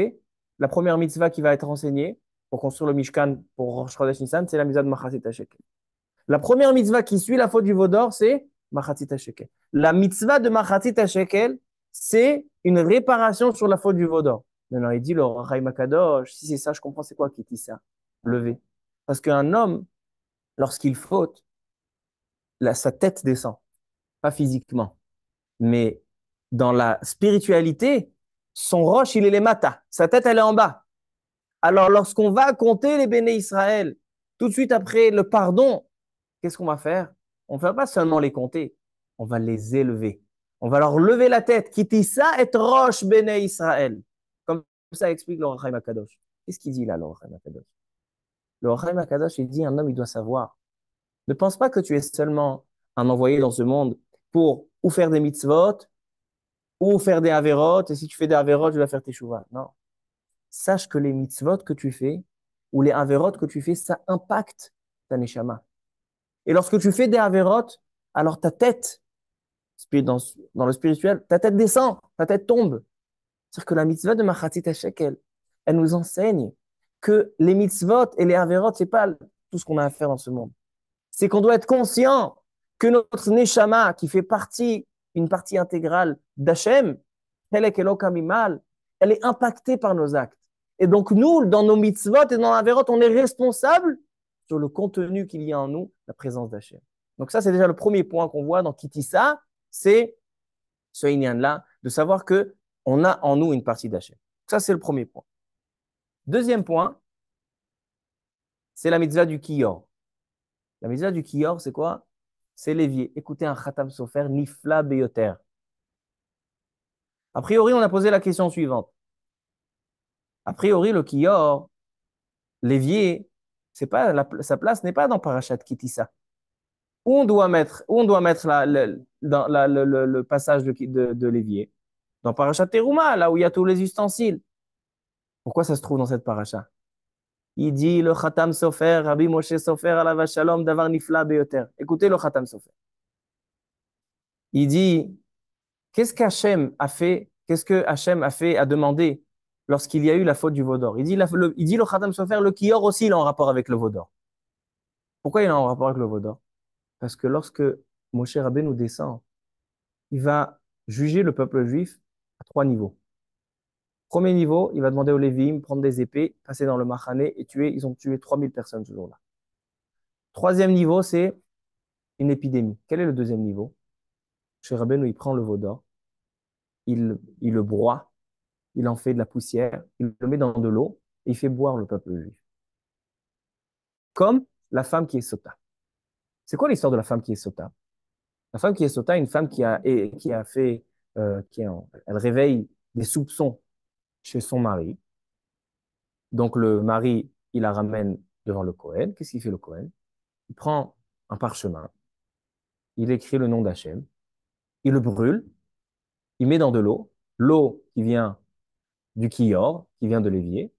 La première mitzvah qui va être enseignée pour construire le Mishkan pour Rosh Chodesh c'est la mitzvah de Machatit Shekel. La première mitzvah qui suit la faute du Vaudor, c'est Machatit Shekel. La mitzvah de Machatit Shekel, c'est une réparation sur la faute du Vaudor. Non, il dit le Rai si c'est ça, je comprends, c'est quoi qui ça Levé. Parce qu'un homme, lorsqu'il faute, sa tête descend. Pas physiquement. Mais dans la spiritualité, son roche, il est les mata. Sa tête, elle est en bas. Alors, lorsqu'on va compter les béné Israël, tout de suite après le pardon, qu'est-ce qu'on va faire On ne va pas seulement les compter, on va les élever. On va leur lever la tête. dit ça et roche béné Israël ça explique le Qu'est-ce qu'il dit là, le makadosh Akadosh Le il dit un homme, il doit savoir. Ne pense pas que tu es seulement un envoyé dans ce monde pour ou faire des mitzvot ou faire des averot, Et si tu fais des averot, tu vas faire tes chouvas. Non. Sache que les mitzvot que tu fais ou les averot que tu fais, ça impacte ta neshama. Et lorsque tu fais des averot, alors ta tête, dans, dans le spirituel, ta tête descend, ta tête tombe. C'est-à-dire que la mitzvah de Machatit Shekel, elle nous enseigne que les mitzvot et les averot, ce n'est pas tout ce qu'on a à faire dans ce monde. C'est qu'on doit être conscient que notre neshama, qui fait partie, une partie intégrale d'Hachem, elle est impactée par nos actes. Et donc, nous, dans nos mitzvot et dans l'averot, on est responsable sur le contenu qu'il y a en nous, la présence d'Hachem. Donc, ça, c'est déjà le premier point qu'on voit dans Kitissa, c'est ce Inyan-là, de savoir que on a en nous une partie d'achat. Ça, c'est le premier point. Deuxième point, c'est la mitzvah du Kiyor. La mitzvah du Kiyor, c'est quoi C'est l'évier. Écoutez un Khatam Sofer, Nifla Beyoter. A priori, on a posé la question suivante. A priori, le Kiyor, l'évier, c'est pas sa place n'est pas dans Parashat Kitissa. Où on doit mettre, on doit mettre la, le, passage de l'évier dans Parachat Teruma, là où il y a tous les ustensiles. Pourquoi ça se trouve dans cette paracha Il dit le Khatam Sofer, Rabbi Moshe Sofer, la Shalom, Davar Nifla Beyoter. Écoutez le Khatam Sofer. Il dit Qu'est-ce qu'Hachem a fait Qu'est-ce que a fait, a demandé lorsqu'il y a eu la faute du Vaudor Il dit, le, il dit le Khatam Sofer, le Kior aussi, il est en rapport avec le Vaudor. Pourquoi il est en rapport avec le Vaudor Parce que lorsque Moshe Rabbi nous descend, il va juger le peuple juif trois niveaux. Premier niveau, il va demander aux de prendre des épées, passer dans le Mahané et tuer. Ils ont tué 3000 personnes ce jour-là. Troisième niveau, c'est une épidémie. Quel est le deuxième niveau Chez où il prend le veau d'or, il, il le broie, il en fait de la poussière, il le met dans de l'eau et il fait boire le peuple juif. Comme la femme qui est sota. C'est quoi l'histoire de la femme qui est sota La femme qui est sota, une femme qui a, qui a fait euh, elle réveille des soupçons chez son mari. Donc le mari, il la ramène devant le Cohen. Qu'est-ce qu'il fait le Cohen Il prend un parchemin, il écrit le nom d'Hachem, il le brûle, il met dans de l'eau, l'eau qui vient du kior, qui vient de l'évier,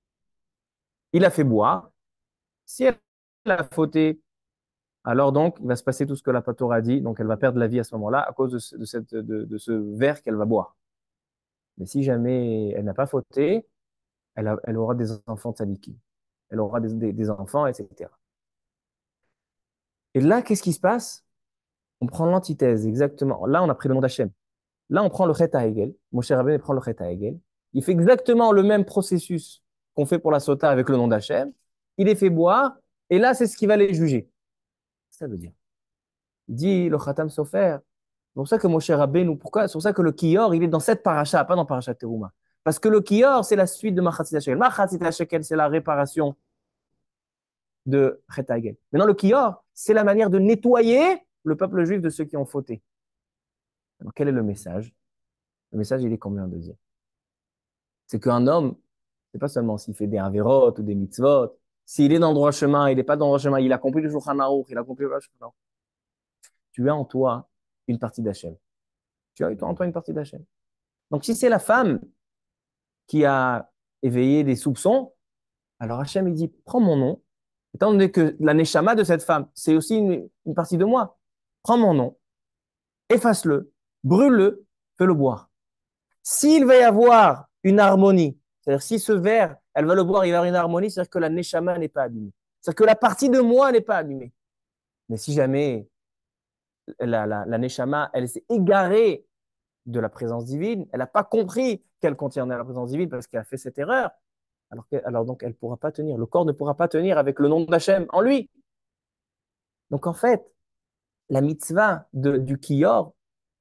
il la fait boire. Si elle a fauté alors donc il va se passer tout ce que la pâte a dit, donc elle va perdre la vie à ce moment-là à cause de ce, verre qu'elle va boire. Mais si jamais elle n'a pas fauté, elle, aura des enfants saliki, elle aura des, enfants, etc. Et là, qu'est-ce qui se passe On prend l'antithèse, exactement. Là, on a pris le nom d'Hachem. Là, on prend le Chet Hegel. cher Abel, prend le Chet Hegel. Il fait exactement le même processus qu'on fait pour la Sota avec le nom d'Hachem. Il les fait boire, et là, c'est ce qui va les juger ça veut dire Dit le Khatam Sofer. C'est pour ça que mon cher pourquoi C'est pour ça que le Kior, il est dans cette paracha, pas dans paracha Terouma. Parce que le Kior, c'est la suite de Machatzit Shekel. c'est la réparation de Chetagel. Maintenant, le Kior, c'est la manière de nettoyer le peuple juif de ceux qui ont fauté. Alors, quel est le message Le message, il est combien de deuxième? C'est qu'un homme, c'est pas seulement s'il fait des averot ou des mitzvot, s'il est dans le droit chemin, il n'est pas dans le droit chemin, il a compris le jour Shulchan il a compris le jour Shulchan Tu as en toi une partie d'Hachem. Tu as en toi une partie d'Hachem. Donc si c'est la femme qui a éveillé des soupçons, alors Hachem, il dit, prends mon nom, étant donné que la neshama de cette femme, c'est aussi une, une partie de moi. Prends mon nom, efface-le, brûle-le, fais-le boire. S'il va y avoir une harmonie c'est-à-dire, si ce verre, elle va le boire, il va y avoir une harmonie, c'est-à-dire que la neshama n'est pas abîmée. C'est-à-dire que la partie de moi n'est pas abîmée. Mais si jamais la, la, elle s'est égarée de la présence divine, elle n'a pas compris qu'elle contient la présence divine parce qu'elle a fait cette erreur, alors, donc elle ne pourra pas tenir. Le corps ne pourra pas tenir avec le nom d'Hachem en lui. Donc en fait, la mitzvah du kior,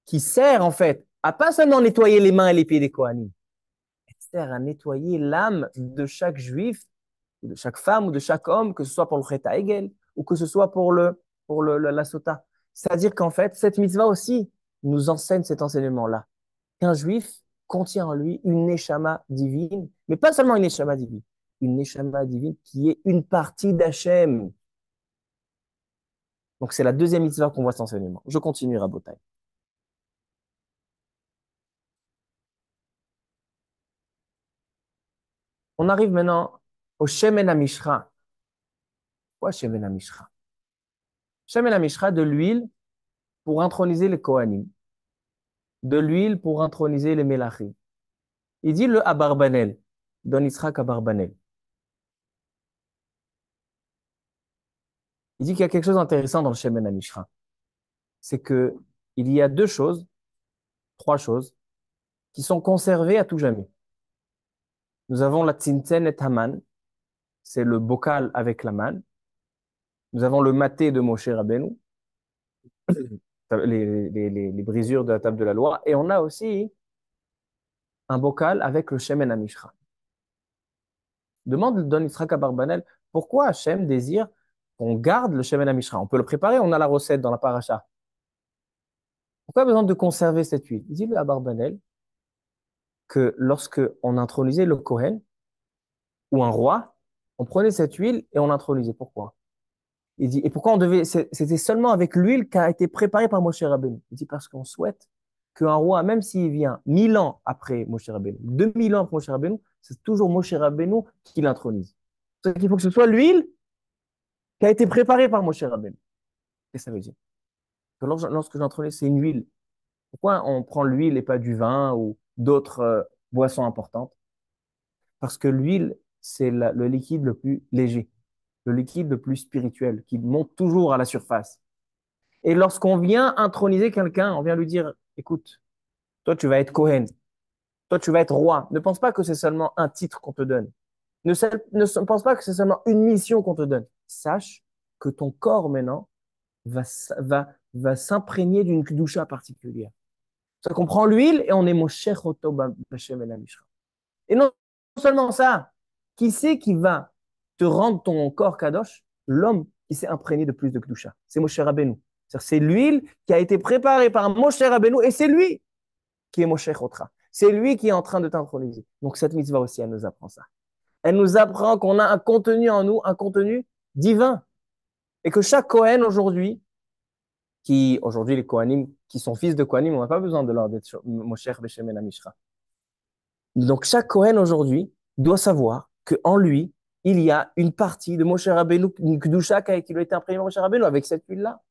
qui sert en fait à pas seulement nettoyer les mains et les pieds des Kohanim, à nettoyer l'âme de chaque juif, de chaque femme ou de chaque homme, que ce soit pour le Cheta Hegel ou que ce soit pour, le, pour le, la, Sota. C'est-à-dire qu'en fait, cette mitzvah aussi nous enseigne cet enseignement-là. Qu'un juif contient en lui une neshama divine, mais pas seulement une neshama divine, une neshama divine qui est une partie d'Hachem. Donc c'est la deuxième mitzvah qu'on voit cet enseignement. Je continue, Rabotai. On arrive maintenant au Shemen Amishra. Quoi Shemen Amishra Shemen Amishra, de l'huile pour introniser les Kohanim, de l'huile pour introniser les Melachim. Il dit le Abarbanel, Don Israq Abarbanel. Il dit qu'il y a quelque chose d'intéressant dans le Shemen Amishra. C'est que il y a deux choses, trois choses, qui sont conservées à tout jamais. Nous avons la tzintzen et Haman, c'est le bocal avec la manne. Nous avons le maté de Moshe Rabbeinu, les, brisures de la table de la loi. Et on a aussi un bocal avec le Shemen Amishra. Demande Don Israq à Barbanel, pourquoi Hachem désire qu'on garde le Shemen Amishra On peut le préparer, on a la recette dans la paracha. Pourquoi besoin de conserver cette huile Dis-le à Barbanel, que lorsque on intronisait le Kohen ou un roi, on prenait cette huile et on intronisait. Pourquoi Il dit, et pourquoi on devait, c'était seulement avec l'huile qui a été préparée par Moshe Rabbeinu. Il dit, parce qu'on souhaite qu'un roi, même s'il vient mille ans après Moshe deux 2000 ans après Moshe Rabbeinu, c'est toujours Moshe qui l'intronise. cest qu'il faut que ce soit l'huile qui a été préparée par Moshe Rabbeinu. et ça veut dire que Lorsque j'intronise, c'est une huile. Pourquoi on prend l'huile et pas du vin ou d'autres euh, boissons importantes. Parce que l'huile, c'est le liquide le plus léger, le liquide le plus spirituel, qui monte toujours à la surface. Et lorsqu'on vient introniser quelqu'un, on vient lui dire, écoute, toi tu vas être Cohen, toi tu vas être roi. Ne pense pas que c'est seulement un titre qu'on te donne. Ne, pense pas que c'est seulement une mission qu'on te donne. Sache que ton corps maintenant va, va, va s'imprégner d'une doucha particulière. Ça comprend l'huile et on est Moshech Et non seulement ça, qui c'est qui va te rendre ton corps Kadosh L'homme qui s'est imprégné de plus de Kedusha. C'est Moshe Rabbeinu. C'est l'huile qui a été préparée par Moshe Rabbeinu et c'est lui qui est Moshe C'est lui qui est en train de t'introniser. Donc cette mitzvah aussi, elle nous apprend ça. Elle nous apprend qu'on a un contenu en nous, un contenu divin. Et que chaque Kohen aujourd'hui, qui aujourd'hui les Kohanim qui sont fils de Kohanim, on n'a pas besoin de leur mon cher Beshem Mishra. Donc chaque Kohen aujourd'hui doit savoir qu'en lui, il y a une partie de mon cher une Kdusha qui lui a été imprimée avec cette huile-là.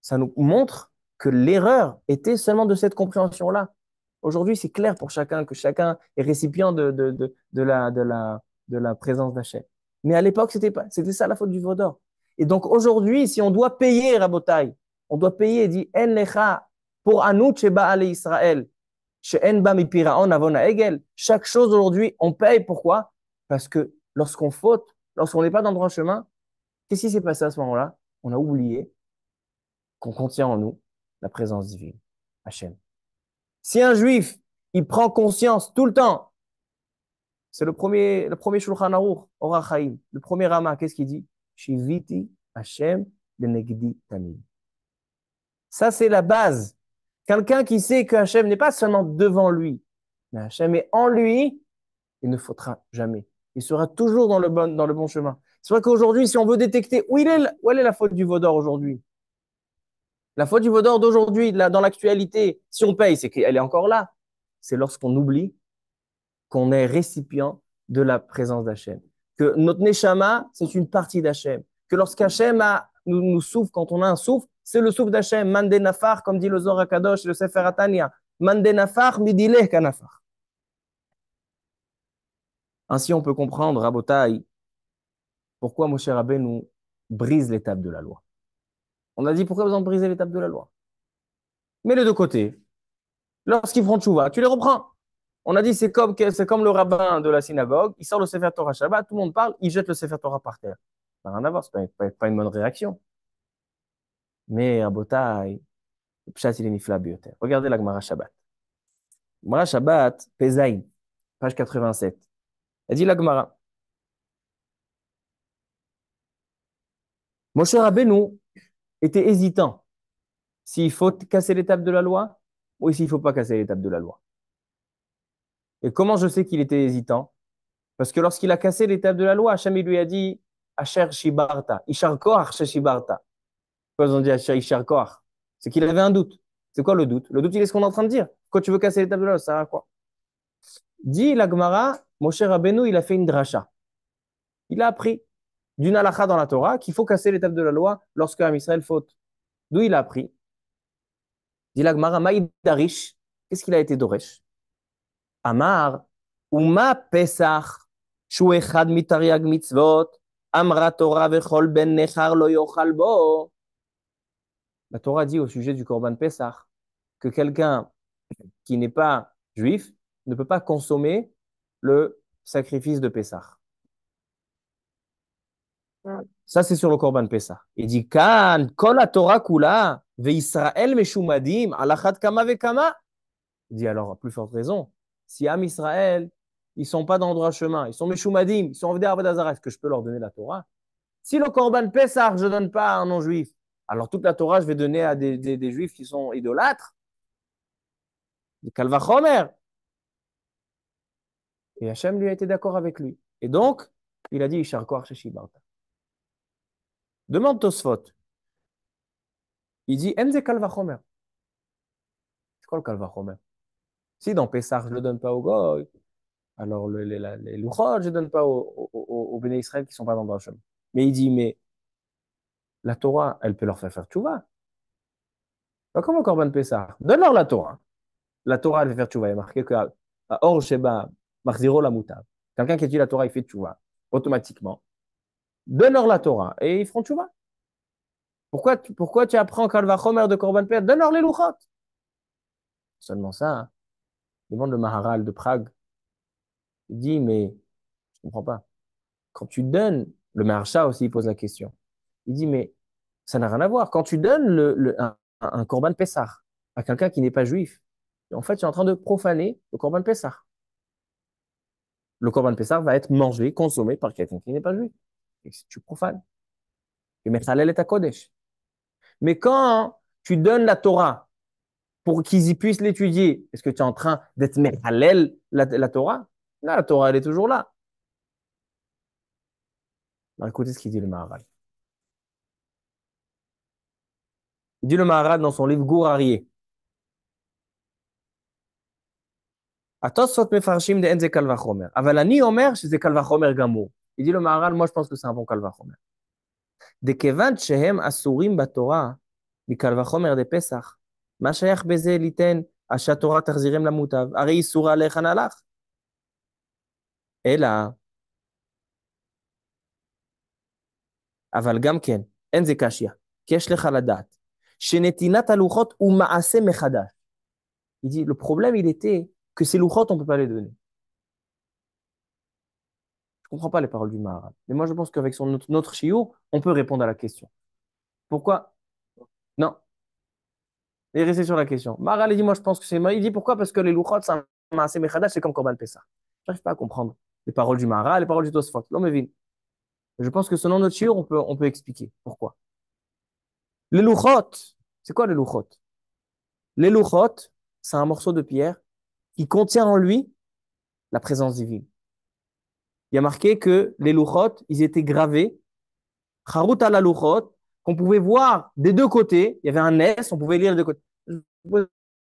Ça nous montre que l'erreur était seulement de cette compréhension-là. Aujourd'hui, c'est clair pour chacun que chacun est récipient de, de, la, de, la, de la présence d'Hachem. Mais à l'époque, c'était, pas, c'était ça la faute du Vaudor. Et donc aujourd'hui, si on doit payer Rabotai, on doit payer, dit, lecha, pour Anout Israël, chaque chose aujourd'hui, on paye. Pourquoi Parce que lorsqu'on faute, lorsqu'on n'est pas dans le droit chemin, qu'est-ce qui s'est passé à ce moment-là On a oublié qu'on contient en nous la présence divine, Hachem. Si un juif, il prend conscience tout le temps, c'est le premier, le premier Shulchan Aruch, le premier Rama, qu'est-ce qu'il dit Shiviti Hachem de Negdi Tamim. Ça, c'est la base. Quelqu'un qui sait que n'est pas seulement devant lui, mais Hachem est en lui, il ne faudra jamais. Il sera toujours dans le bon, dans le bon chemin. C'est vrai qu'aujourd'hui, si on veut détecter où, il est, où est la faute du vaudor aujourd'hui, la faute du vaudor d'aujourd'hui, dans l'actualité, si on paye, c'est qu'elle est encore là. C'est lorsqu'on oublie qu'on est récipient de la présence d'Hachem. Que notre neshama, c'est une partie d'Hachem. Que lorsqu'Hachem nous, nous souffle, quand on a un souffle, c'est le souffle d'Hachem, Mandé Nafar, comme dit le Zohar Kadosh, le Sefer Atania, Mandé Nafar, Midileh Kanafar. Ainsi, on peut comprendre, Rabotai, pourquoi Moshe Rabbe nous brise l'étape de la loi. On a dit pourquoi vous en brisez l'étape de la loi. Mets-les deux côtés Lorsqu'ils feront chouva, tu les reprends. On a dit c'est comme, comme le rabbin de la synagogue, il sort le Sefer Torah Shabbat, tout le monde parle, il jette le Sefer Torah par terre. Ça n'a rien à voir, ce n'est pas une bonne réaction. Mais Rabotai, le Pshat, il est nifla bioter. Regardez la Gemara Shabbat. Gemara Shabbat, Pezaï, page 87. Elle dit la Gemara. cher Rabbeinu était hésitant s'il faut casser l'étape de la loi ou s'il ne faut pas casser l'étape de la loi. Et comment je sais qu'il était hésitant Parce que lorsqu'il a cassé l'étape de la loi, Hacham lui a dit Asher Shibarta, Isharko Shibarta. Quand ont dit à Kohar C'est qu'il avait un doute. C'est quoi le doute Le doute, il est ce qu'on est en train de dire. Quand tu veux casser l'étape de la loi ça sert à quoi Dit l'Agmara, mon cher Rabbeinu, il a fait une dracha. Il a appris d'une halakha dans la Torah qu'il faut casser l'étape de la loi lorsque un Israël faute. D'où il a appris Dit l'Agmara, Maïdarish, qu'est-ce qu'il a été d'Oresh Amar, Uma Pesach, echad mitariag mitzvot, Amra Torah vechol ben nechar lo yochalbo. La bah, Torah dit au sujet du Corban Pessah que quelqu'un qui n'est pas juif ne peut pas consommer le sacrifice de Pessah. Ça, c'est sur le Corban pesach. Il dit Kan, kol Torah kula, ve meshumadim, kama ve Il dit alors, à plus forte raison, si Am Israël, ils sont pas dans le droit chemin, ils sont meshumadim, ils sont Abed à est-ce que je peux leur donner la Torah Si le Corban Pessah, je donne pas un non-juif, alors toute la Torah, je vais donner à des, juifs qui sont idolâtres. Calvachomer. Et Hachem lui a été d'accord avec lui. Et donc, il a dit Isharkoar Sheshibarta. Demande Tosfot. Il dit Enze Homer. C'est quoi le Homer Si dans Pessah, je ne le donne pas au Goy, alors les, Luchot, je ne donne pas aux, au, Béné Israël qui ne sont pas dans le Mais il dit Mais la Torah, elle peut leur faire faire tchouva. Pas comme Corban Pessah. Donne-leur la Torah. La Torah, elle fait faire tchouva. Il y marqué que la Quelqu'un qui dit la Torah, il fait tchouva. Automatiquement. Donne-leur la Torah et ils feront tchouva. Pourquoi, tu, pourquoi tu apprends va, Homer de Corban Pessah Donne-leur les louchot. Seulement ça. Le hein. monde le Maharal de Prague. Il dit, mais je ne comprends pas. Quand tu donnes, le Maharsha aussi pose la question. Il dit, mais ça n'a rien à voir. Quand tu donnes le, un, un corban de à quelqu'un qui n'est pas juif, en fait, tu es en train de profaner le corban de Le corban de va être mangé, consommé par quelqu'un qui n'est pas juif. Et tu profanes, le est à Kodesh. Mais quand tu donnes la Torah pour qu'ils y puissent l'étudier, est-ce que tu es en train d'être Mechalel la, la Torah Non, la Torah, elle est toujours là. Alors, bah, écoutez ce qu'il dit le Maharal. dit le Maharad dans son livre Gour Arié. התוספות מפרשים דאין זה קל וחומר, אבל אני אומר שזה קל וחומר גמור. ידידי לו מהר"ל, מה שפונסקו סרבון קל וחומר. דכיוון שהם אסורים בתורה, מקל וחומר דפסח, מה שייך בזה ליתן, אז שהתורה תחזירם למוטב, הרי איסור עליך נהלך. אלא, אבל גם כן, אין זה קשיא, כי יש לך לדעת, Il dit le problème, il était que ces louchot, on ne peut pas les donner. Je ne comprends pas les paroles du Maharal. Mais moi, je pense qu'avec son, notre, chiou, on peut répondre à la question. Pourquoi Non. Il est resté sur la question. Maharal, il dit Moi, je pense que c'est. Il dit Pourquoi Parce que les louchot, ça Mechadash, c'est comme Korban Pessah. Je n'arrive pas à comprendre les paroles du Maharal, les paroles du Tosfot. L'homme est Je pense que selon notre chiou, on peut, on peut expliquer pourquoi. Les louchot, c'est quoi les louchot Les louchot, c'est un morceau de pierre qui contient en lui la présence divine. Il y a marqué que les louchot, ils étaient gravés. Harut la louchot, qu'on pouvait voir des deux côtés. Il y avait un nes, on pouvait lire des deux côtés. Je pose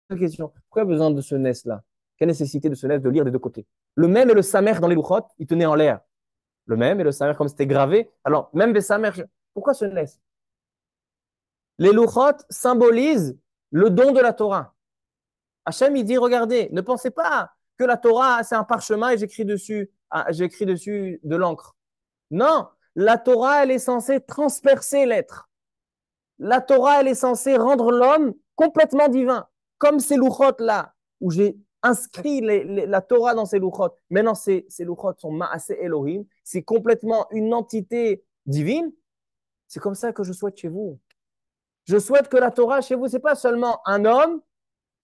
la question. Pourquoi besoin de ce nes là Quelle nécessité de ce nes de lire des deux côtés Le même et le samer dans les louchot, ils tenaient en l'air. Le même et le samer, comme c'était gravé. Alors, même les samer, pourquoi ce nes les louchot symbolisent le don de la Torah. Hachem, il dit, regardez, ne pensez pas que la Torah, c'est un parchemin et j'écris dessus, ah, j'écris dessus de l'encre. Non, la Torah, elle est censée transpercer l'être. La Torah, elle est censée rendre l'homme complètement divin, comme ces louchotes-là, où j'ai inscrit la Torah dans ces louchotes. Maintenant, ces, ces sont assez Elohim, c'est complètement une entité divine. C'est comme ça que je souhaite chez vous. Je souhaite que la Torah chez vous, ce n'est pas seulement un homme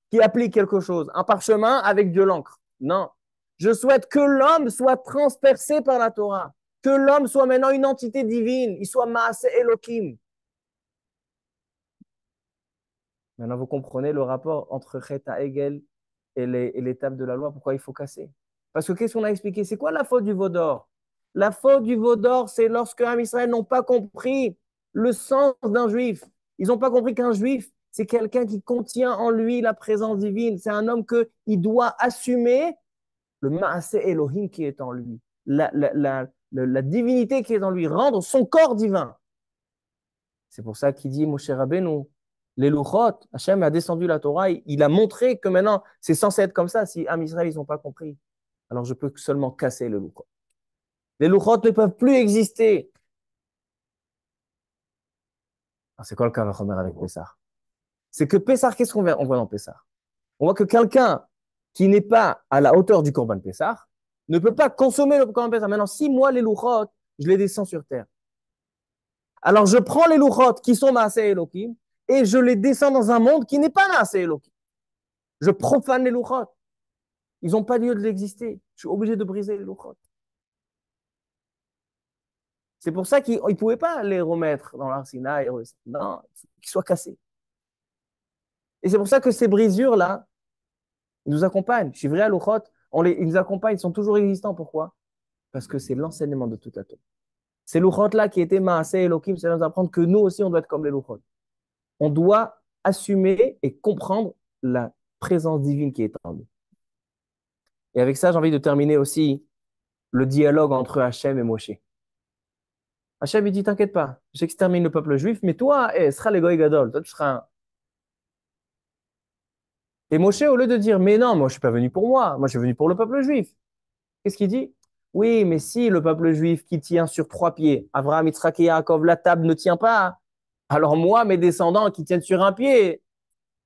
qui applique quelque chose, un parchemin avec de l'encre. Non. Je souhaite que l'homme soit transpercé par la Torah, que l'homme soit maintenant une entité divine, il soit Maase Elohim. Maintenant, vous comprenez le rapport entre Cheta Hegel et l'étape de la loi, pourquoi il faut casser. Parce que qu'est-ce qu'on a expliqué C'est quoi la faute du veau d'or La faute du veau d'or, c'est lorsque Israël n'ont pas compris le sens d'un juif. Ils n'ont pas compris qu'un juif, c'est quelqu'un qui contient en lui la présence divine. C'est un homme qu'il doit assumer le Maasé Elohim qui est en lui, la, divinité qui est en lui, rendre son corps divin. C'est pour ça qu'il dit, Moshe Rabbeinu, les louchot, Hachem a descendu la Torah, il a montré que maintenant, c'est censé être comme ça. Si à Israël, ils n'ont pas compris, alors je peux seulement casser le louchot. Les louchot ne peuvent plus exister. Ah, c'est quoi le cas avec Pessar C'est que Pessar, qu'est-ce qu'on voit dans Pessar On voit que quelqu'un qui n'est pas à la hauteur du Corban Pessar ne peut pas consommer le Corban Pessar. Maintenant, si moi, les lourotes, je les descends sur terre, alors je prends les lourotes qui sont et Elohim et je les descends dans un monde qui n'est pas Maasé Elohim. Je profane les lourotes. Ils n'ont pas lieu de l'exister. Je suis obligé de briser les lourotes. C'est pour ça qu'ils ne pouvaient pas les remettre dans l'arsenal, euh, Non, qu'ils soient cassés. Et c'est pour ça que ces brisures-là nous accompagnent. vrai à on ils nous accompagnent, ils sont toujours existants. Pourquoi Parce que c'est l'enseignement de tout à c'est' C'est là qui était maasé et lokim, ça nous apprendre que nous aussi, on doit être comme les On doit assumer et comprendre la présence divine qui est en nous. Et avec ça, j'ai envie de terminer aussi le dialogue entre Hachem et Moshe. Hachem lui dit T'inquiète pas, j'extermine le peuple juif, mais toi, eh, sera l'egoïgadol, toi tu seras un. Et Moshe, au lieu de dire Mais non, moi je ne suis pas venu pour moi, moi je suis venu pour le peuple juif, qu'est-ce qu'il dit Oui, mais si le peuple juif qui tient sur trois pieds, Avraham, Yitzhak et Yaakov, la table ne tient pas, alors moi, mes descendants qui tiennent sur un pied,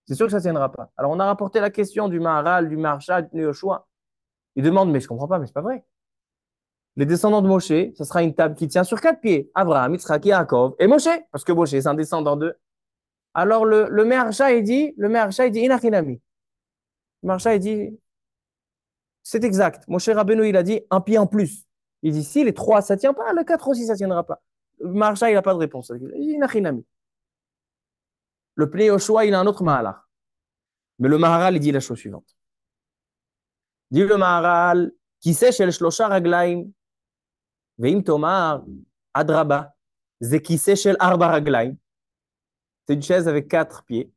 c'est sûr que ça ne tiendra pas. Alors on a rapporté la question du Maharal, du Marsha, du Yoshua. Il demande Mais je ne comprends pas, mais c'est pas vrai les descendants de Moshe, ce sera une table qui tient sur quatre pieds. Abraham, Yitzhak, Yaakov et Moshe, parce que Moshe, c'est un descendant d'eux. Alors le, le Shah, il dit, le Shah, il dit, Inachinami. Le Shah, il dit, c'est exact. Moshe Rabbeinu, il a dit, un pied en plus. Il dit, si les trois, ça tient pas, le quatre aussi, ça tiendra pas. Le il n'a pas de réponse. Il dit, Inachinami. Le Pnei il a un autre Mahalar. Mais le Maharal, il dit la chose suivante. Dit le Maharal, qui sait chez le Shlosha ואם תאמר, אדרבה, זה shel arba ארבע רגליים, c'est une chaise avec quatre pieds.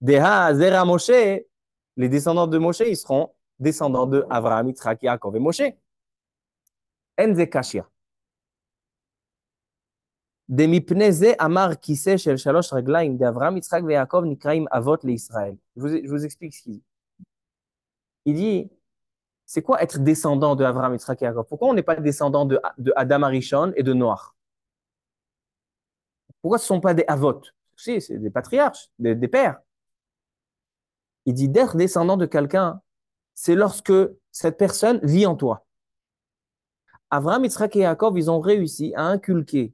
Deha, Zera, Moshe, les descendants de Moshe, ils seront descendants de Avraham, Yitzhak, Yaakov et Moshe. Enze Kashia. Demipne ze amar kise shel shalosh raglaim de Avraham, Yitzhak et Yaakov nikraim avot le Israël. Je vous, explique ce qu'il dit. Il dit, c'est quoi être descendant de Avram, et Jacob Pourquoi on n'est pas descendant de, Adam Arishon et de Noir Pourquoi ce ne sont pas des avots Si, c'est des patriarches, des, pères. Il dit d'être descendant de quelqu'un, c'est lorsque cette personne vit en toi. Avram, Yitzhak et Yaakov, ils ont réussi à inculquer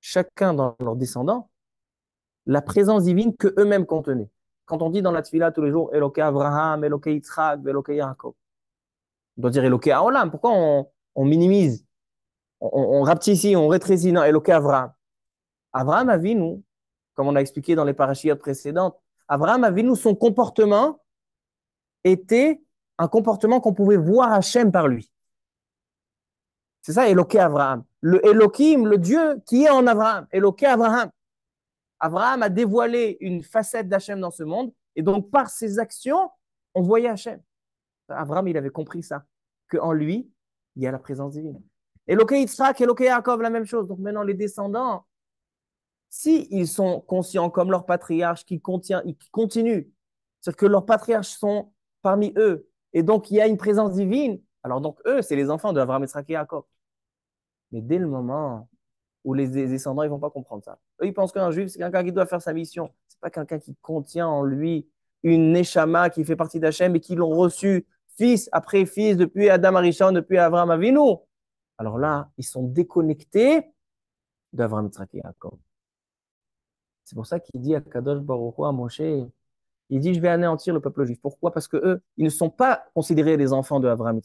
chacun dans leurs descendants la présence divine que eux-mêmes contenaient. Quand on dit dans la Tfila tous les jours Eloke Abraham, Eloke Yitzhak, Eloke Yaakov, on doit dire Eloqué Aolam. Pourquoi on, minimise on, on, ici, on rétrécit Non, Abraham Avraham. Avraham nous, comme on a expliqué dans les parachutes précédentes, Avraham nous, son comportement était un comportement qu'on pouvait voir Hachem par lui. C'est ça, Eloqué Avraham. Le Elohim, le Dieu qui est en Avraham. Eloqué Avraham. Avraham a dévoilé une facette d'Hachem dans ce monde, et donc par ses actions, on voyait Hachem. Avram, il avait compris ça, que en lui, il y a la présence divine. Et Loké Yitzhak et Loké la même chose. Donc maintenant, les descendants, s'ils ils sont conscients, comme leur patriarche, qui, contient, qui continue, cest que leurs patriarches sont parmi eux, et donc il y a une présence divine, alors donc eux, c'est les enfants de Avram, Yitzhak et Yaakov. Mais dès le moment où les descendants, ils vont pas comprendre ça. Eux, ils pensent qu'un juif, c'est quelqu'un qui doit faire sa mission. Ce n'est pas quelqu'un qui contient en lui une neshama qui fait partie d'Hachem et qui l'ont reçu fils après fils, depuis Adam Arishan, depuis Avram Avinu. Alors là, ils sont déconnectés d'Avram C'est pour ça qu'il dit à Kadosh Baruch à Moshe, il dit, je vais anéantir le peuple juif. Pourquoi Parce que eux, ils ne sont pas considérés les enfants de Avram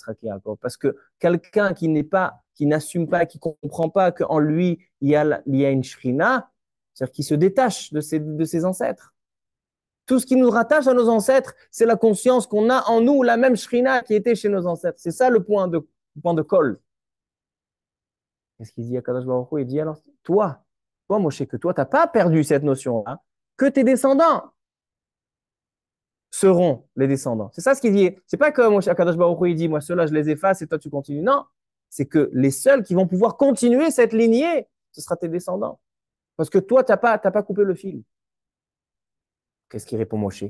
Parce que quelqu'un qui n'est pas, qui n'assume pas, qui comprend pas qu'en lui, il y a, il y a une shrina, c'est-à-dire qui se détache de ses, de ses ancêtres. Tout ce qui nous rattache à nos ancêtres, c'est la conscience qu'on a en nous, la même Shrina qui était chez nos ancêtres. C'est ça le point de, col. point de colle. Qu'est-ce qu'il dit à Kadash Baruch Il dit alors, toi, toi Moshe, que toi, tu n'as pas perdu cette notion là hein, que tes descendants seront les descendants. C'est ça ce qu'il dit. C'est pas que Moshe Kadosh Baruch il dit, moi, ceux-là, je les efface et toi, tu continues. Non, c'est que les seuls qui vont pouvoir continuer cette lignée, ce sera tes descendants. Parce que toi, tu n'as pas coupé le fil. Qu'est-ce qu'il répond Moshe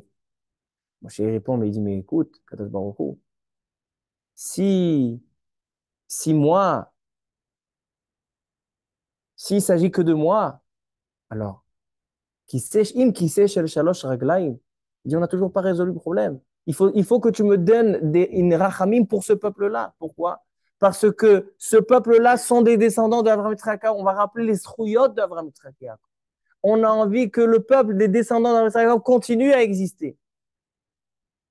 Moshe répond, mais il dit, mais écoute, si, si moi, s'il s'agit que de moi, alors, qui qui il dit, on n'a toujours pas résolu le problème. Il faut, il faut que tu me donnes des, une rachamim pour ce peuple-là. Pourquoi Parce que ce peuple-là sont des descendants d'Avram Traka. On va rappeler les srouillottes d'Avram on a envie que le peuple des descendants d'Abraham continue à exister.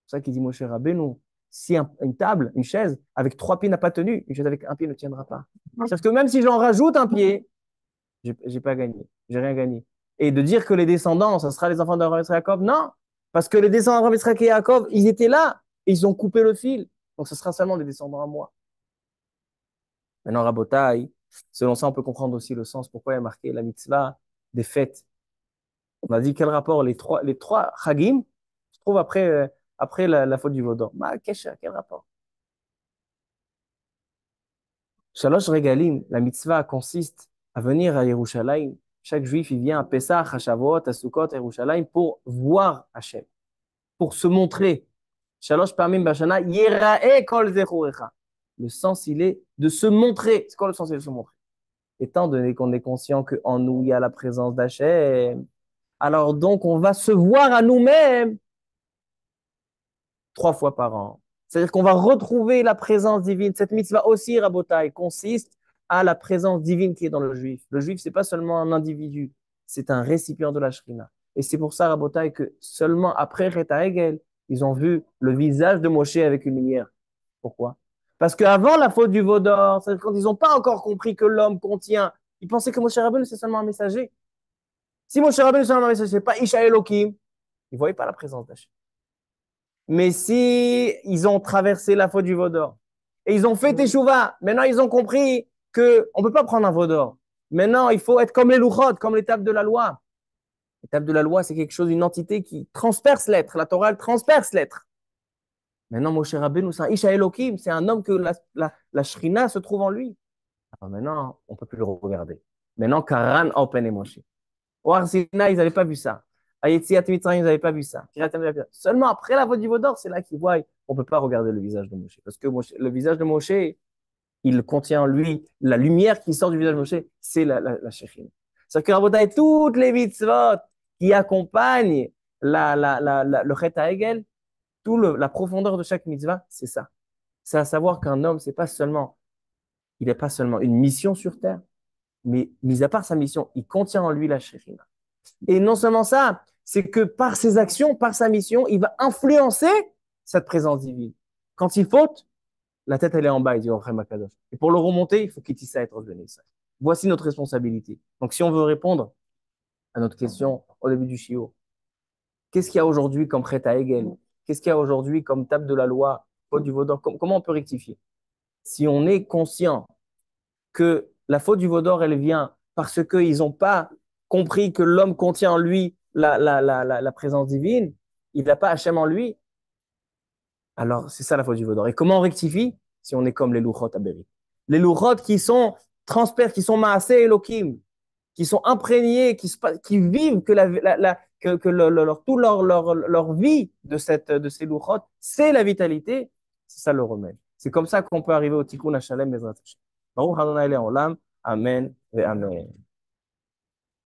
C'est ça qu'il dit mon cher Non, Si une table, une chaise avec trois pieds n'a pas tenu, une chaise avec un pied ne tiendra pas. Parce que même si j'en rajoute un pied, j'ai pas gagné, j'ai rien gagné. Et de dire que les descendants, ce sera les enfants d'Abraham et Jacob, non, parce que les descendants d'Abraham, et Jacob, ils étaient là, et ils ont coupé le fil. Donc ce sera seulement les descendants à moi. Maintenant, Rabotai, selon ça, on peut comprendre aussi le sens pourquoi il y a marqué la mitzvah des fêtes. On a dit quel rapport les trois, les trois Chagim se trouvent après, euh, après la, faute du vaudan Ma Kesha, quel rapport Shalosh Regalim, la mitzvah consiste à venir à Yerushalayim. Chaque juif, il vient à Pessah, à Shavuot, à Sukkot, à Yerushalayim pour voir Hachem, pour se montrer. Shalosh Parmim Bashana, Yerae Kol Zechurecha. Le sens, il est de se montrer. C'est quoi le sens, de se montrer étant donné qu'on est conscient qu'en nous, il y a la présence d'Hachem, alors donc on va se voir à nous-mêmes trois fois par an. C'est-à-dire qu'on va retrouver la présence divine. Cette mitzvah aussi, Rabotai, consiste à la présence divine qui est dans le juif. Le juif, c'est pas seulement un individu, c'est un récipient de la Shrina. Et c'est pour ça, Rabotai, que seulement après Reta Hegel, ils ont vu le visage de Moshe avec une lumière. Pourquoi parce qu'avant la faute du veau d'or, quand ils n'ont pas encore compris que l'homme contient, ils pensaient que Moshe Rabbeinu c'est seulement un messager. Si Moshe Rabbeinu c'est seulement un messager, c'est pas Isha Elohim, ils ne voyaient pas la présence d'Hachem. Mais si ils ont traversé la faute du vaudor et ils ont fait Teshuvah, maintenant ils ont compris que on peut pas prendre un veau Maintenant, il faut être comme les louchot, comme l'étape de la loi. L'étape de la loi, c'est quelque chose, une entité qui transperce l'être. La Torah, transperce l'être. Maintenant, Moshe Rabbeinu, c'est un c'est un homme que la, la, Shrina se trouve en lui. Alors maintenant, on ne peut plus le regarder. Maintenant, Karan Open et Moshe. Au Arsina, ils n'avaient pas vu ça. À Yetziat Mitzrayim, ils n'avaient pas vu ça. Seulement après la voie du c'est là qu'ils voient, on ne peut pas regarder le visage de Moshe. Parce que le visage de Moshe, il contient, en lui, la lumière qui sort du visage de Moshe, c'est la, la, C'est-à-dire que Rabotai, toutes les mitzvot qui accompagnent le Chet Hegel, la profondeur de chaque mitzvah, c'est ça. C'est à savoir qu'un homme, c'est pas seulement, il n'est pas seulement une mission sur terre, mais mis à part sa mission, il contient en lui la shérina. Et non seulement ça, c'est que par ses actions, par sa mission, il va influencer cette présence divine. Quand il faute, la tête elle est en bas, il dit oh, Makadosh. Et pour le remonter, il faut quitter ça et revenir ça. Voici notre responsabilité. Donc si on veut répondre à notre question au début du chiot, qu'est-ce qu'il y a aujourd'hui comme prête à Hegel qu'est-ce qu'il y a aujourd'hui comme table de la loi, faute mm. du vaudor Comment on peut rectifier Si on est conscient que la faute du vaudor, elle vient parce qu'ils n'ont pas compris que l'homme contient en lui la, présence divine, il n'a pas Hachem en lui, alors c'est ça la faute du vaudor. Et comment on rectifie Si on est comme les lourotes à Les louchot qui sont transpers, qui sont et loquim, qui sont imprégnés, qui, vivent que la, que, que leur, leur, tout leur, leur, leur, vie de, cette, de ces louchotes, c'est la vitalité, c'est ça le remède. C'est comme ça qu'on peut arriver au tikkun Hashalem, mes Hashem. Baruch Adonai Olam, Amen et Amen.